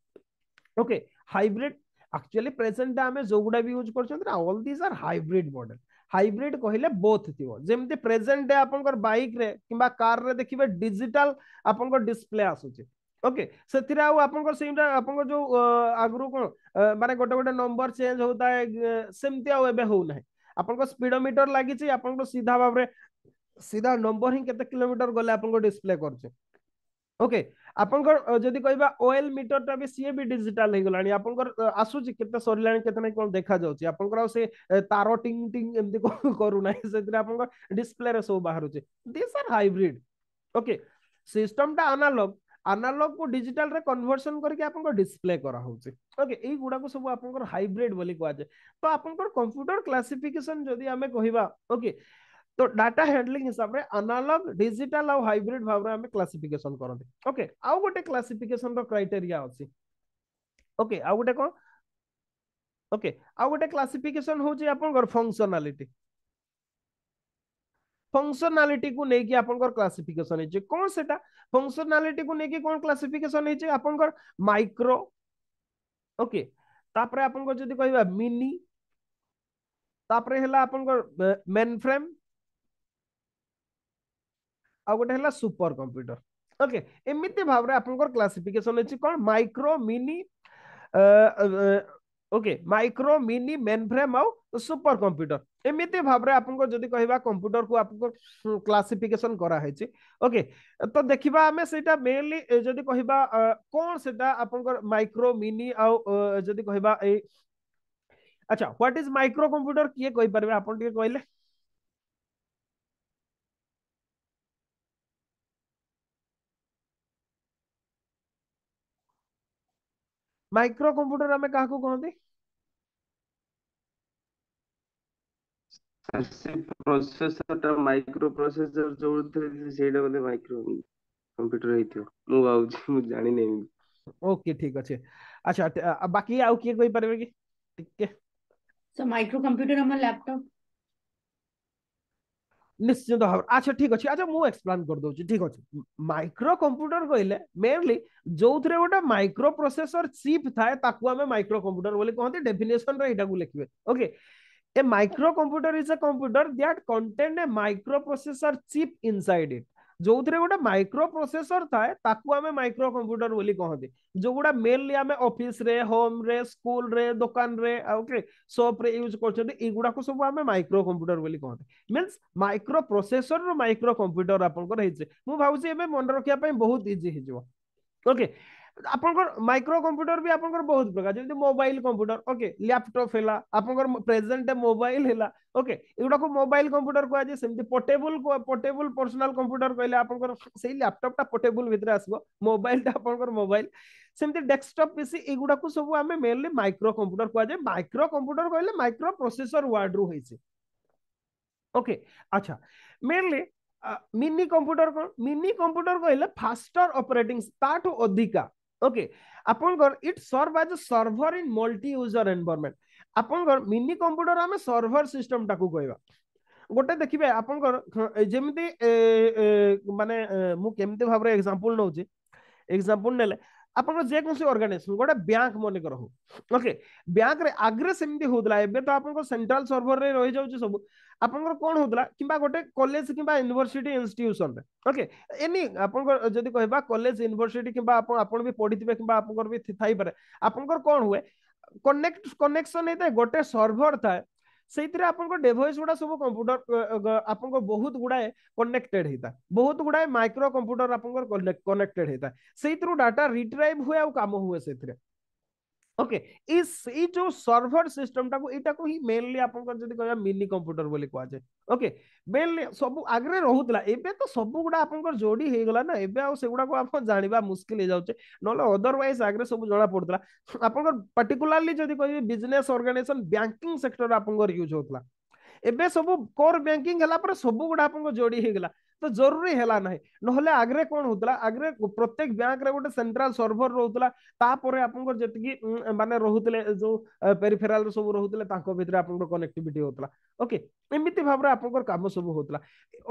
okay hybrid actually present ame joguda bi use korchant na all these are hybrid model hybrid कहले both थिबो जेमते present डे आपनकर bike रे किबा car रे देखिबे digital आपनकर display आसुचे ओके ସେଥିରେ ଆଉ ଆପଣଙ୍କର ସେଇଟା ଆପଣଙ୍କର ଯୋଉ ଆଗରୁ କଣ ମାନେ ଗୋଟେ ଗୋଟେ ନମ୍ବର ଚେଞ୍ଜ ହଉଥାଏ ସେମିତି ଆଉ ଏବେ ହଉନାହିଁ ଆପଣଙ୍କ ସ୍ପିଡୋମିଟର ଲାଗିଛି ଆପଣଙ୍କ ସିଧା ଭାବରେ ସିଧା ନମ୍ବର ହିଁ କେତେ କିଲୋମିଟର ଗଲେ ଆପଣଙ୍କ ଡିସପ୍ଲେ କରୁଛି ଓକେ ଆପଣଙ୍କର ଯଦି କହିବା ଓଏଲ ମିଟରଟା ବି ସିଏ ବି ଡିଜିଟାଲ ହେଇଗଲାଣି ଆପଣଙ୍କର ଆସୁଛି କେତେ ସରିଲାଣି କେତେ ନାହିଁ କଣ ଦେଖାଯାଉଛି ଆପଣଙ୍କର ଆଉ ସେ ତାର ଟିଙ୍ଗ ଟିଙ୍ଗ ଏମିତି କରୁନାହିଁ ସେଥିରେ ଆପଣଙ୍କର ଡିସପ୍ଲେରେ ସବୁ ବାହାରୁଛି ଦିସ୍ ଆର୍ ହାଇବ୍ରିଡ ଓକେ ସିଷ୍ଟମଟା ଆନାଲଗ ଆନାଲଗକୁ ଡିଜିଟାଲରେ କନଭର୍ସନ କରିକି ଆପଣଙ୍କ ଡିସପ୍ଲେ କରାହଉଛି ଓକେ ଏଇଗୁଡ଼ାକୁ ସବୁ ଆପଣଙ୍କର ହାଇବ୍ରିଡ ବୋଲି କୁହାଯାଏ ତ ଆପଣଙ୍କର କମ୍ପ୍ୟୁଟର କ୍ଲାସିଫିକେସନ ଯଦି ଆମେ କହିବା ଓକେ तो डाटा हैंडलिंग हिसाब रे एनालॉग डिजिटल और हाइब्रिड भाव रे हमें क्लासिफिकेशन करते ओके आउ गोटे क्लासिफिकेशन रो क्राइटेरिया अछि ओके आउ गोटे कोन ओके आउ गोटे क्लासिफिकेशन होछि गोर फंक्शनलिटी फंक्शनलिटी को लेकिन गोर क्लासिफिकेशन है कोन सेटा फंक्शनलिटी को लेकिन कोन क्लासिफिकेशन है गोर माइक्रो ओके तापर तापरे आपनकर जदि कहबा मिनी तापर हला गोर मेन फ्रेम ଆଉ ଗୋଟେ ହେଲା ସୁପର କମ୍ପ୍ୟୁଟର ଓକେ ଏମିତି ଭାବରେ ଆପଣଙ୍କର କ୍ଲାସିଫିକେସନ ଅଛି କ'ଣ micro mini okay micro mini mainframe ଆଉ ସୁପର କମ୍ପ୍ୟୁଟର ଏମିତି ଭାବରେ ଆପଣଙ୍କ ଯଦି କହିବା କମ୍ପ୍ୟୁଟରକୁ ଆପଣଙ୍କ କ୍ଲାସିଫିକେସନ କରାହେଇଛି ଓକେ ତ ଦେଖିବା ଆମେ ସେଇଟା ମେନଲି ଯଦି କହିବା କ'ଣ ସେଟା ଆପଣଙ୍କର ମାଇକ୍ରୋ ମିନି ଆଉ ଯଦି କହିବା ଏଇ ଆଚ୍ଛା ହ୍ୱାଟ ଇଜ ମାଇକ୍ରୋ କମ୍ପ୍ୟୁଟର କିଏ କହିପାରିବେ ଆପଣ ଟିକେ କହିଲେ माइक्रो कंप्यूटर हमें कहाँ को कहाँ दे प्रोसेसर टा माइक्रो प्रोसेसर जो उधर से शेड वाले माइक्रो कंप्यूटर ही थे मुझे आउट मुझे जानी नहीं ओके ठीक अच्छे अच्छा अब बाकी आउट क्या कोई परिवर्तन ठीक है सो माइक्रो कंप्यूटर हमारा लैपटॉप ନିଶ୍ଚିତ ଭାବରେ ଆଚ୍ଛା ଠିକ ଅଛି ଆଚ୍ଛା ମୁଁ ଏକ୍ସପ୍ଲାନ କରିଦଉଛି ଠିକ ଅଛି ମାଇକ୍ରୋ କମ୍ପ୍ୟୁଟର କହିଲେ ମେନଲି ଯୋଉଥିରେ ଗୋଟେ ମାଇକ୍ରୋ ପ୍ରୋସେସର ଚିପ୍ ଥାଏ ତାକୁ ଆମେ ମାଇକ୍ରୋ କମ୍ପ୍ୟୁଟର ବୋଲି କହନ୍ତି ଡେଫିନେସନରେ ଏଇଟାକୁ ଲେଖିବେ okay a micro computer is a computer that contain a micro processor chip inside it ଯୋଉଥିରେ ଗୋଟେ ମାଇକ୍ରୋ ପ୍ରୋସେସର ଥାଏ ତାକୁ ଆମେ ମାଇକ୍ରୋ କମ୍ପ୍ୟୁଟର ବୋଲି କହନ୍ତି ଯୋଉଗୁଡା ମେନଲି ଆମେ ଅଫିସରେ ହୋମରେ ସ୍କୁଲରେ ଦୋକାନରେ ଆଉ ସପ୍ରେ ୟୁଜ୍ କରୁଛନ୍ତି ଏଇଗୁଡାକୁ ସବୁ ଆମେ ମାଇକ୍ରୋ କମ୍ପ୍ୟୁଟର ବୋଲି କହନ୍ତି ମିନ୍ସ ମାଇକ୍ରୋ ପ୍ରୋସେସରରୁ ମାଇକ୍ରୋ କମ୍ପ୍ୟୁଟର ଆପଣଙ୍କର ହେଇଛି ମୁଁ ଭାବୁଛି ଏବେ ମନେ ରଖିବା ପାଇଁ ବହୁତ ଇଜି ହେଇଯିବ ଓକେ ଆପଣଙ୍କର ମାଇକ୍ରୋ କମ୍ପ୍ୟୁଟର ବି ଆପଣଙ୍କର ବହୁତ ପ୍ରକାର ଯେମିତି ମୋବାଇଲ କମ୍ପ୍ୟୁଟର ଓକେ ଲ୍ୟାପଟପ ହେଲା ଆପଣଙ୍କର ପ୍ରେଜେଣ୍ଟ ମୋବାଇଲ ହେଲା ଓକେ ଏଗୁଡାକୁ ମୋବାଇଲ କମ୍ପ୍ୟୁଟର କୁହାଯାଏ ସେମିତି ପୋର୍ଟେବୁଲ ପୋର୍ଟେବୁଲ ପର୍ସନାଲ କମ୍ପ୍ୟୁଟର କହିଲେ ଆପଣଙ୍କର ସେଇ ଲ୍ୟାପଟପଟା ପୋର୍ଟେବୁଲ ଭିତରେ ଆସିବ ମୋବାଇଲଟା ଆପଣଙ୍କର ମୋବାଇଲ ସେମିତି ଡେସ୍କଟପ୍ ପିସି ଏଗୁଡାକୁ ସବୁ ଆମେ ମେନଲି ମାଇକ୍ରୋ କମ୍ପ୍ୟୁଟର କୁହାଯାଏ ମାଇକ୍ରୋ କମ୍ପ୍ୟୁଟର କହିଲେ ମାଇକ୍ରୋ ପ୍ରୋସେସର ୱାର୍ଡରୁ ହେଇଛି ଓକେ ଆଚ୍ଛା ମେନଲି ମିନି କମ୍ପ୍ୟୁଟର କ'ଣ ମିନି କମ୍ପ୍ୟୁଟର କହିଲେ ଫାଷ୍ଟର ଅପରେଟିଂ ତାଠୁ ଅଧିକା okay ଆପଣଙ୍କର it serve as a server in multi user environment ଆପଣଙ୍କର mini computer ଆମେ server system ଟାକୁ କହିବା ଗୋଟେ ଦେଖିବେ ଆପଣଙ୍କର ଯେମିତି ମାନେ ମୁଁ କେମିତି ଭାବରେ ଏକ୍ସାମ୍ପଲ ନଉଛି ଏକ୍ସାମ୍ପଲ ନେଲେ ଆପଣଙ୍କର ଯେକୌଣସି ଅର୍ଗାନାଇଜେସନ ଗୋଟେ ବ୍ୟାଙ୍କ ମନେକର ହଉ ଓକେ ବ୍ୟାଙ୍କରେ ଆଗରେ ସେମିତି ହଉଥିଲା ଏବେ ତ ଆପଣଙ୍କ ସେଣ୍ଟ୍ରାଲ ସର୍ଭରରେ ରହିଯାଉଛି ସବୁ ଆପଣଙ୍କର କଣ ହଉଥିଲା କିମ୍ବା ଗୋଟେ କଲେଜ କିମ୍ବା ୟୁନିଭର୍ସିଟି ଇନଷ୍ଟିଟ୍ୟୁସନରେ ଓକେ ଏନି ଆପଣଙ୍କର ଯଦି କହିବା କଲେଜ ୟୁନିଭର୍ସିଟି କିମ୍ବା ଆପଣ ଆପଣ ବି ପଢିଥିବେ କିମ୍ବା ଆପଣଙ୍କର ବି ଥାଇପାରେ ଆପଣଙ୍କର କଣ ହୁଏ କନେକ୍ଟ କନେକ୍ସନ ହେଇଥାଏ ଗୋଟେ ସର୍ଭର ଥାଏ ସେଇଥିରେ ଆପଣଙ୍କ ଡେଭାଇସ୍ ଗୁଡା ସବୁ କମ୍ପ୍ୟୁଟର ଆପଣଙ୍କ ବହୁତ ଗୁଡାଏ କନେକ୍ଟେଡ୍ ହେଇଥାଏ ବହୁତ ଗୁଡାଏ ମାଇକ୍ରୋ କମ୍ପ୍ୟୁଟର ଆପଣଙ୍କର କନେକ୍ଟେଡ୍ ହେଇଥାଏ ସେଇଥିରୁ ଡାଟା ରିଟ୍ରାଇଭ୍ ହୁଏ ଆଉ କାମ ହୁଏ ସେଥିରେ ଓକେ ଏଇ ସେଇ ଯୋଉ ସର୍ଭର ସିଷ୍ଟମଟାକୁ ଏଇଟାକୁ ହିଁ ମେନଲି ଆପଣଙ୍କର ଯଦି କହିବା ମିନି କମ୍ପ୍ୟୁଟର ବୋଲି କୁହାଯାଏ ଓକେ ମେନଲି ସବୁ ଆଗରେ ରହୁଥିଲା ଏବେ ତ ସବୁଗୁଡା ଆପଣଙ୍କର ଯୋଡି ହେଇଗଲା ନା ଏବେ ଆଉ ସେଗୁଡାକୁ ଆପଣ ଜାଣିବା ମୁସ୍କିଲ ହେଇଯାଉଛି ନହେଲେ ଅଦରୱାଇଜ ଆଗରେ ସବୁ ଜଣା ପଡୁଥିଲା ଆପଣଙ୍କର ପାର୍ଟିକୁଲାରଲି ଯଦି କହିବେ ବିଜନେସ ଅର୍ଗାନାଇଜେସନ ବ୍ୟାଙ୍କିଂ ସେକ୍ଟର ଆପଣଙ୍କର ୟୁଜ ହଉଥିଲା ଏବେ ସବୁ କୋର ବ୍ୟାଙ୍କିଂ ହେଲା ପରେ ସବୁଗୁଡା ଆପଣଙ୍କ ଯୋଡି ହେଇଗଲା तो जरूरी है ना ना आगे कौन होता आगे प्रत्येक बैंक गोटे सेन्ट्राल सर्भर रोला जी मानते रोते जो पेरीफेराल सब रोते आप होता ओके एमती भाव में आपंकर सब होता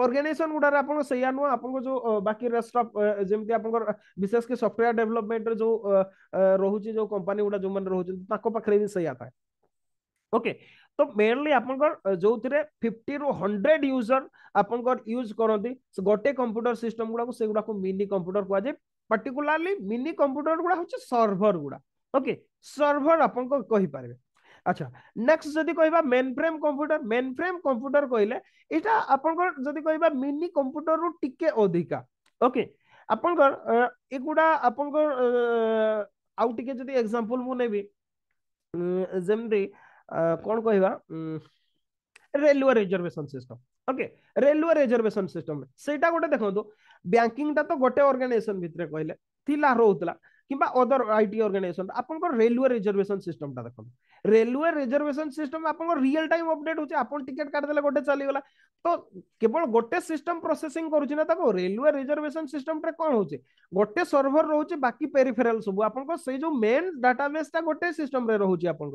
अर्गानाइजेसन गुडा से नुह आप जो बाकी रेस्ट अफ जमी विशेषकर सफ्टवेयर डेभलपमेंट जो रोचे जो कंपानी गुडा जो मैंने रोचे भी से ओके okay. तो मेनली आपनकर जोथिरे 50 ରୁ 100 ୟୁଜର आपनकर यूज କରନ୍ତି ଗୋଟେ କମ୍ପ୍ୟୁଟର ସିଷ୍ଟମ ଗୁଡାକୁ ସେଗୁଡାକୁ ମିନି କମ୍ପ୍ୟୁଟର କୁହାଯାଏ ପାର୍ଟିକୁଲାରଲି ମିନି କମ୍ପ୍ୟୁଟର ଗୁଡା ହଉଛି ସର୍ଭର ଗୁଡା ଓକେ ସର୍ଭର ଆପଣଙ୍କ କହିପାରିବେ ଆଚ୍ଛା ନେକ୍ସଟ ଯଦି କହିବା mainframe computer mainframe computer କହିଲେ ଏଇଟା ଆପଣଙ୍କର ଯଦି କହିବା ମିନି କମ୍ପ୍ୟୁଟରରୁ ଟିକେ ଅଧିକା ଓକେ ଆପଣଙ୍କର ଏଗୁଡା ଆପଣଙ୍କର ଆଉ ଟିକେ ଯଦି ଏକ୍ସାମ୍ପଲ ମୁଁ ନେବି ଯେମିତି କ'ଣ କହିବା railway reservation system okay railway reservation system ସେଇଟା ଗୋଟେ ଦେଖନ୍ତୁ ବ୍ୟାଙ୍କିଂଟା ତ ଗୋଟେ ଅର୍ଗାନାଇଜେସନ ଭିତରେ କହିଲେ ଥିଲା ରହୁଥିଲା কিংবা অদর আইটি অর্গানাইজেসন আপনার রেলওয়ে রিজর্ভেসন সিস্টমটা দেখুন রেলওয়ে রিজর্ভেসন সিস্টম আপনার রিয়েল টাইম অপডেট হচ্ছে আপনার টিকেট কাটিদেলে গোটে চালিগলা তো কেবল গোটে সিস্টম প্রসেসিং করুছি না তাকে রেলওয়ে রিজর্ভেসন সিস্টমটা কোণ হচ্ছে গোটে সর্ভর রয়েছে বাকি পেরিফেরাল সব আপনার সেই যে মেন ডাটাবেসটা গোটে সিস্টমরে রয়েছে আপনার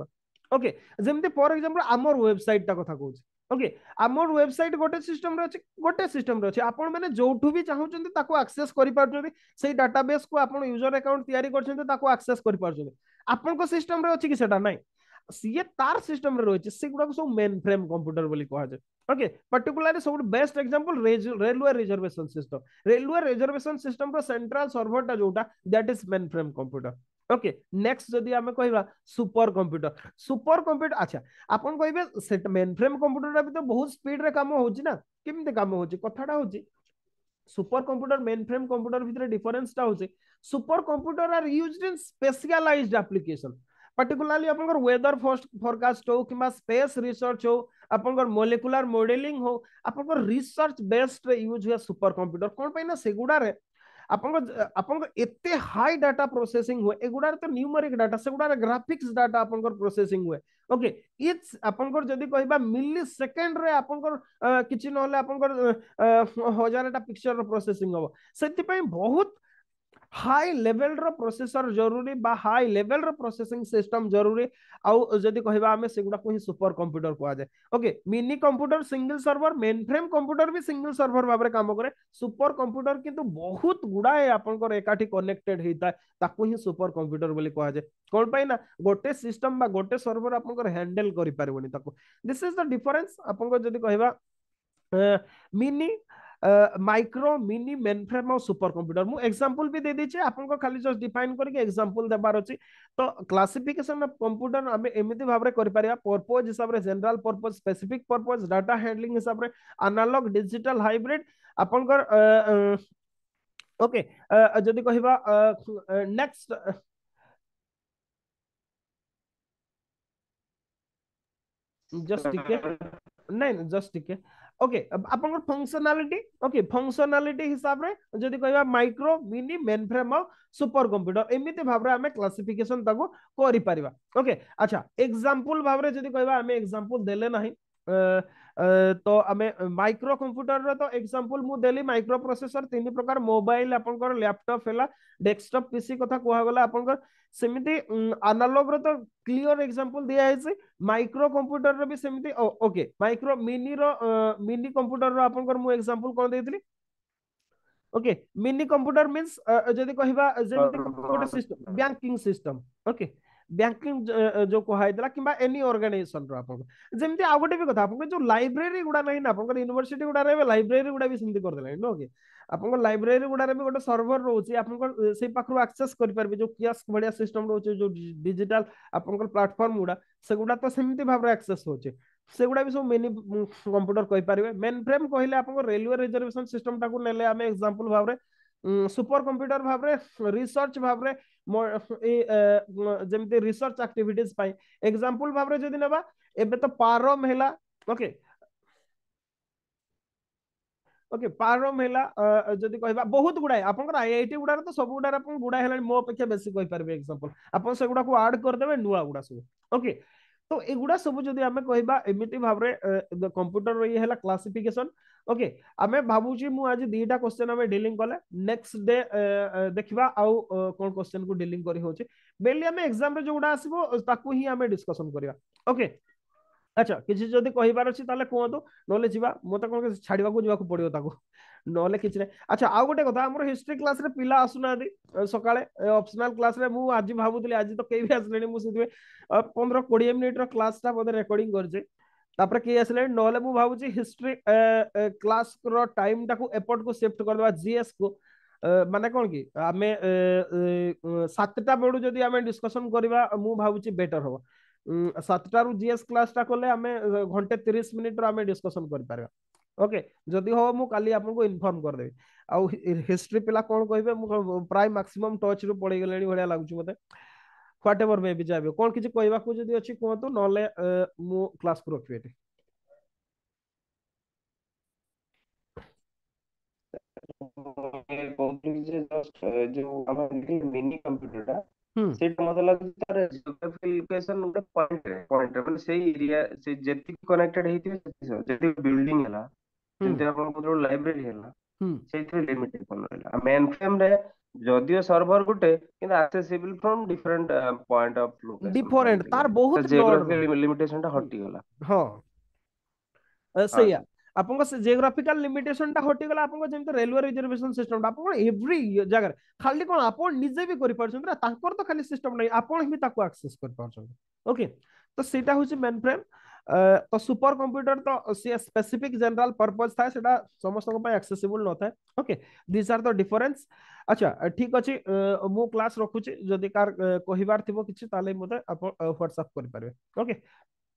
ଓକେ ଯେମିତି ଫର ଏକ୍ସାମ୍ପଲ ଆମର ୱେବସାଇଟଟା କଥା କହୁଛି ଓକେ ଆମର ୱେବସାଇଟ୍ ଗୋଟେ ସିଷ୍ଟମରେ ଅଛି ଗୋଟେ ସିଷ୍ଟମରେ ଅଛି ଆପଣମାନେ ଯୋଉଠୁ ବି ଚାହୁଁଛନ୍ତି ତାକୁ ଆକ୍ସେସ୍ କରିପାରୁଛନ୍ତି ସେଇ ଡାଟାବେସ୍କୁ ଆପଣ ୟୁଜର ଆକାଉଣ୍ଟ ତିଆରି କରିଛନ୍ତି ତାକୁ ଆକ୍ସେସ୍ କରିପାରୁଛନ୍ତି ଆପଣଙ୍କ ସିଷ୍ଟମରେ ଅଛି କି ସେଟା ନାହିଁ ସିଏ ତାର ସିଷ୍ଟମରେ ରହିଛି ସେଗୁଡ଼ାକ ସବୁ ମେନ୍ ଫ୍ରେମ୍ କମ୍ପ୍ୟୁଟର ବୋଲି କୁହାଯାଏ ଓକେ ପର୍ଟିକୁଲାରଲି ସବୁଠୁ best example railway reservation system railway reservation ସିଷ୍ଟମର ସେଣ୍ଟ୍ରାଲ ସର୍ଭରଟା ଯେଉଁଟା that is mainframe computer okay next যদি আমি কহবা সুপার কম্পিউটর সুপার কম্পিউটর আচ্ছা আপন কইবে মেন ফ্রেম কম্পিউটরটা বি তো বহুত স্পিড রে কাম হচ্ছে না কেমতে কাম হচ্ছে কথাটা হচ্ছে super computer mainframe computer ভিতরে ডিফারেন্সটা হচ্ছে super computer are used in specialized application particularly আপনার ওয়েদর ফোরকাস্ট হো কিংবা স্পেস রিসর্চ হো আপনার মলিকুলার মডেলিং হো আপনার রিসর্চ বেসড রে ইউজ হুয়ে সুপার কম্পিউটর কোন পাই না সেগুড়ারে आपे हाई डाटा प्रोसेसिंग हुए तो न्यूमरिक डाटा से गुड़ा ग्राफिक्स डाटा आप प्रोसेसिंग हुए ओके यदि कह मिली सेकेंड रिच ना आप हजार पिक्चर प्रोसेसिंग हम से बहुत हाई लेवल प्रोसेसर जरूरी बा हाई लेवल प्रोसेसिंग सिस्टम जरूरी आउ जदि कहबा हमें सेगुडा को ही सुपर कंप्यूटर को जाए okay mini computer single server mainframe computer भी सिंगल सर्वर भाबरे काम करे सुपर कंप्यूटर किंतु बहुत गुडा है आपनकर एकाठी कनेक्टेड होता ताकू ही सुपर कंप्यूटर बोली को जाए कोन पाई ना गोटे सिस्टम बा गोटे सर्वर आपनकर हैंडल करि परबोनी ताकू दिस इज द डिफरेंस आपनको जदि कहबा mini micro mini mainframe और सुपर कंप्यूटर मु एग्जांपल भी दे देछे आपन को खाली जस्ट डिफाइन कर के एग्जांपल देबार अछि तो क्लासिफिकेशन ऑफ कंप्यूटर हमें एमिति भाव रे कर पारिया पर्पस हिसाब रे general purpose specific purpose data handling हिसाब रे एनालॉग डिजिटल हाइब्रिड आपन कर ओके जदि कहबा नेक्स्ट जस्ट टिके नहीं जस्ट टिके ओके आपनकर फंक्शनालिटी ओके फंक्शनालिटी हिसाब रे जदि कहबा माइक्रो मिनी मेन और सुपर कंप्यूटर एमिते भाबरे हमें क्लासिफिकेशन ताको करि परबा ओके अच्छा एग्जांपल भाबरे जदि कहबा हमें एग्जांपल देले नहीं ତ ଆମେ ମାଇକ୍ରୋ କମ୍ପ୍ୟୁଟରର ତ ଏକ୍ସାମ୍ପଲ ମୁଁ ଦେଲି ମାଇକ୍ରୋ ପ୍ରୋସେସର ତିନି ପ୍ରକାର ମୋବାଇଲ ଆପଣଙ୍କର ଲ୍ୟାପଟପ୍ ହେଲା ଡେସ୍କଟପ୍ ପିସି କଥା କୁହାଗଲା ଆପଣଙ୍କର ସେମିତି ଆନାଲଗର ତ କ୍ଲିଅର ଏକ୍ସାମ୍ପଲ ଦିଆହେଇଛି ମାଇକ୍ରୋ କମ୍ପ୍ୟୁଟରର ବି ସେମିତି ଓକେ ମାଇକ୍ରୋ ମିନିର ମିନି କମ୍ପ୍ୟୁଟରର ଆପଣଙ୍କର ମୁଁ ଏକ୍ସାମ୍ପଲ କ'ଣ ଦେଇଥିଲି ଓକେ ମିନି କମ୍ପ୍ୟୁଟର ମିନ୍ସ ଯଦି କହିବା ଯେମିତି ଗୋଟେ system banking system okay banking ଯୋଉ କୁହାଯାଇଥିଲା କିମ୍ବା ଏନି ଅର୍ଗାନାଇଜେସନର ଆପଣଙ୍କ ଯେମିତି ଆଉ ଗୋଟେ ବି କଥା ଆପଣଙ୍କ ଯୋଉ ଲାଇବ୍ରେରୀ ଗୁଡା ନାହିଁ ନା ଆପଣଙ୍କର ୟୁନିଭର୍ସିଟି ଗୁଡାରେ ଏବେ ଲାଇବ୍ରେରୀ ଗୁଡା ବି ସେମିତି କରିଦେଲାଣି ନୁହଁ କି ଆପଣଙ୍କ ଲାଇବ୍ରେରୀ ଗୁଡାରେ ବି ଗୋଟେ ସର୍ଭର ରହୁଛି ଆପଣଙ୍କ ସେଇ ପାଖରୁ ଆକ୍ସେସ୍ କରିପାରିବେ ଯୋଉ କିଅସ୍କ ଭଳିଆ ସିଷ୍ଟମ ରହୁଛି ଯୋଉ ଡିଜିଟାଲ ଆପଣଙ୍କର ପ୍ଲାଟଫର୍ମ ଗୁଡା ସେଗୁଡା ତ ସେମିତି ଭାବରେ ଆକ୍ସେସ୍ ହଉଛି ସେଗୁଡା ବି ସବୁ ମିନି କମ୍ପ୍ୟୁଟର କହିପାରିବେ ମେନ୍ ଫ୍ରେମ୍ କହିଲେ ଆପଣଙ୍କ ରେଲୱେ ରିଜର୍ଭେସନ ସିଷ୍ଟମଟାକୁ ନେଲେ ଆମେ ଏକ୍ସାମ୍ପଲ ଭାବରେ ସୁପର କମ୍ପ୍ୟୁଟର ଭାବରେ ରିସର୍ଚ୍ଚ ଭାବରେ रिसर्च एक्टिविटीज पाई भाव ना एबे पारम हैला ओके ओके okay, जदि कहबा बहुत गुडा आपन आईआईटी गुडा तो सब गुडा आपन गुडा हैला मो अपेक्षा बेसी कहि परबे एग्जांपल आपन से गुडा को ऐड कर देबे नुवा गुडा सब ओके तो एगुड़ा सब जो आम कह भाव कंप्यूटर ये क्लासीफिकेसन ओके आम भावुचे मुझे दिटा क्वेश्चन आम डिलिंग कले नेक्ट डे देखा आउ कौन क्वेश्चन को डिलिंग करेली आम एक्जाम जो गुड़ा आसो हिंसा डिस्कसन करवा ओके अच्छा किसी जो कहार अच्छी कहतु ना मत कौन को जावाक पड़ोता নহলে କିଛି ନାହିଁ ଆଚ୍ଛା ଆଉ ଗୋଟେ କଥା ଆମର ହିଷ୍ଟ୍ରି କ୍ଲାସରେ ପିଲା ଆସୁନାହାନ୍ତି ସକାଳେ ଅପସନାଲ କ୍ଲାସରେ ମୁଁ ଆଜି ଭାବୁଥିଲି ଆଜି ତ କେହି ବି ଆସିଲେଣି ମୁଁ ସେଥିପାଇଁ ପନ୍ଦର କୋଡ଼ିଏ ମିନିଟର କ୍ଲାସଟା ବୋଧେ ରେକର୍ଡିଂ କରିଛି ତାପରେ କେହି ଆସିଲେଣି ନହେଲେ ମୁଁ ଭାବୁଛି ହିଷ୍ଟ୍ରି କ୍ଲାସର ଟାଇମଟାକୁ ଏପଟକୁ ସିଫ୍ଟ କରିଦେବା ଜିଏସ୍ କୁ ମାନେ କ'ଣ କି ଆମେ ସାତଟା ବେଳୁ ଯଦି ଆମେ ଡିସ୍କସନ୍ କରିବା ମୁଁ ଭାବୁଛି ବେଟର ହବ ସାତଟାରୁ ଜିଏସ୍ କ୍ଲାସଟା କଲେ ଆମେ ଘଣ୍ଟେ ତିରିଶ ମିନିଟର ଆମେ ଡିସ୍କସନ୍ କରିପାରିବା ଓକେ ଯଦି ହବ ମୁଁ କାଲି ଆପଣଙ୍କୁ ଇନଫର୍ମ କରିଦେବି ଆଉ ହିଷ୍ଟ୍ରି ପିଲା କ'ଣ କହିବେ ମୁଁ ପ୍ରାୟ ମାକ୍ସିମମ୍ ଟଚ୍ରୁ ପଳେଇଗଲେଣି ଭଳିଆ ଲାଗୁଛି ମୋତେ ହ୍ୱାଟ ଏଭର ମେ ବି ଯାହାବି କ'ଣ କିଛି କହିବାକୁ ଯଦି ଅଛି କୁହନ୍ତୁ ନହେଲେ ମୁଁ କ୍ଲାସ୍କୁ ରଖିବି ଏଠି କହୁଥିଲି ଯେ ଜଷ୍ଟ ଯୋଉ ଆମ ମିନି କମ୍ପ୍ୟୁଟରଟା ସେଇଟା ମତେ ଲାଗୁଛି ତାର ଜିଓଗ୍ରାଫିକାଲ ଲୋକେସନ ଗୋଟେ ପଏଣ୍ଟ ପଏଣ୍ଟ ମାନେ ସେଇ ଏରିଆ ସେ ଯେତିକି କନେକ୍ଟେଡ ହେଇଥିବେ ସେତିକି ଯେତିକି ବିଲ୍ଡିଂ ହେଲା ଯେମିତି ଆପଣଙ୍କର ଲାଇବ୍ରେରୀ ହେଲା ସେଇଥିରେ ଲିମିଟେଡ କଣ ରହିଲା ମେନ୍ ଫ୍ରେମ୍ ରେ ଯଦିଓ ସର୍ଭର ଗୋଟେ କିନ୍ତୁ accessible from different point of different ତାର ବହୁତ ଟା ହଟିଗଲା ହଁ ସେଇଆ ଆପଣଙ୍କ ସେ ଜିଓଗ୍ରାଫିକାଲ ଟା ହଟିଗଲା ଆପଣଙ୍କ ଯେମିତି ରେଲୱେ ରିଜର୍ଭେସନ ଟା ଆପଣ ଏଭ୍ରି ଜାଗାରେ ଖାଲି କଣ ଆପଣ ନିଜେ ବି କରିପାରୁଛନ୍ତି ନା ତାଙ୍କର ତ ଖାଲି ସିଷ୍ଟମ ନାହିଁ ଆପଣ ହିଁ ତାକୁ ଆକ୍ସେସ୍ କରିପାରୁଛନ୍ତି ଓକେ ତ ସେଇଟା ହଉଛି ମେନ୍ ଫ୍ରେମ୍ तो सुपर कंप्यूटर तो सी स्पेसिफिक जनरल पर्पज था समस्त एक्सेसिबल न था okay this are the difference अच्छा ठीक अच्छे मु क्लास रखुच्छी जदि कार कहार थी किसी मतलब ह्वाट्सअप करें ओके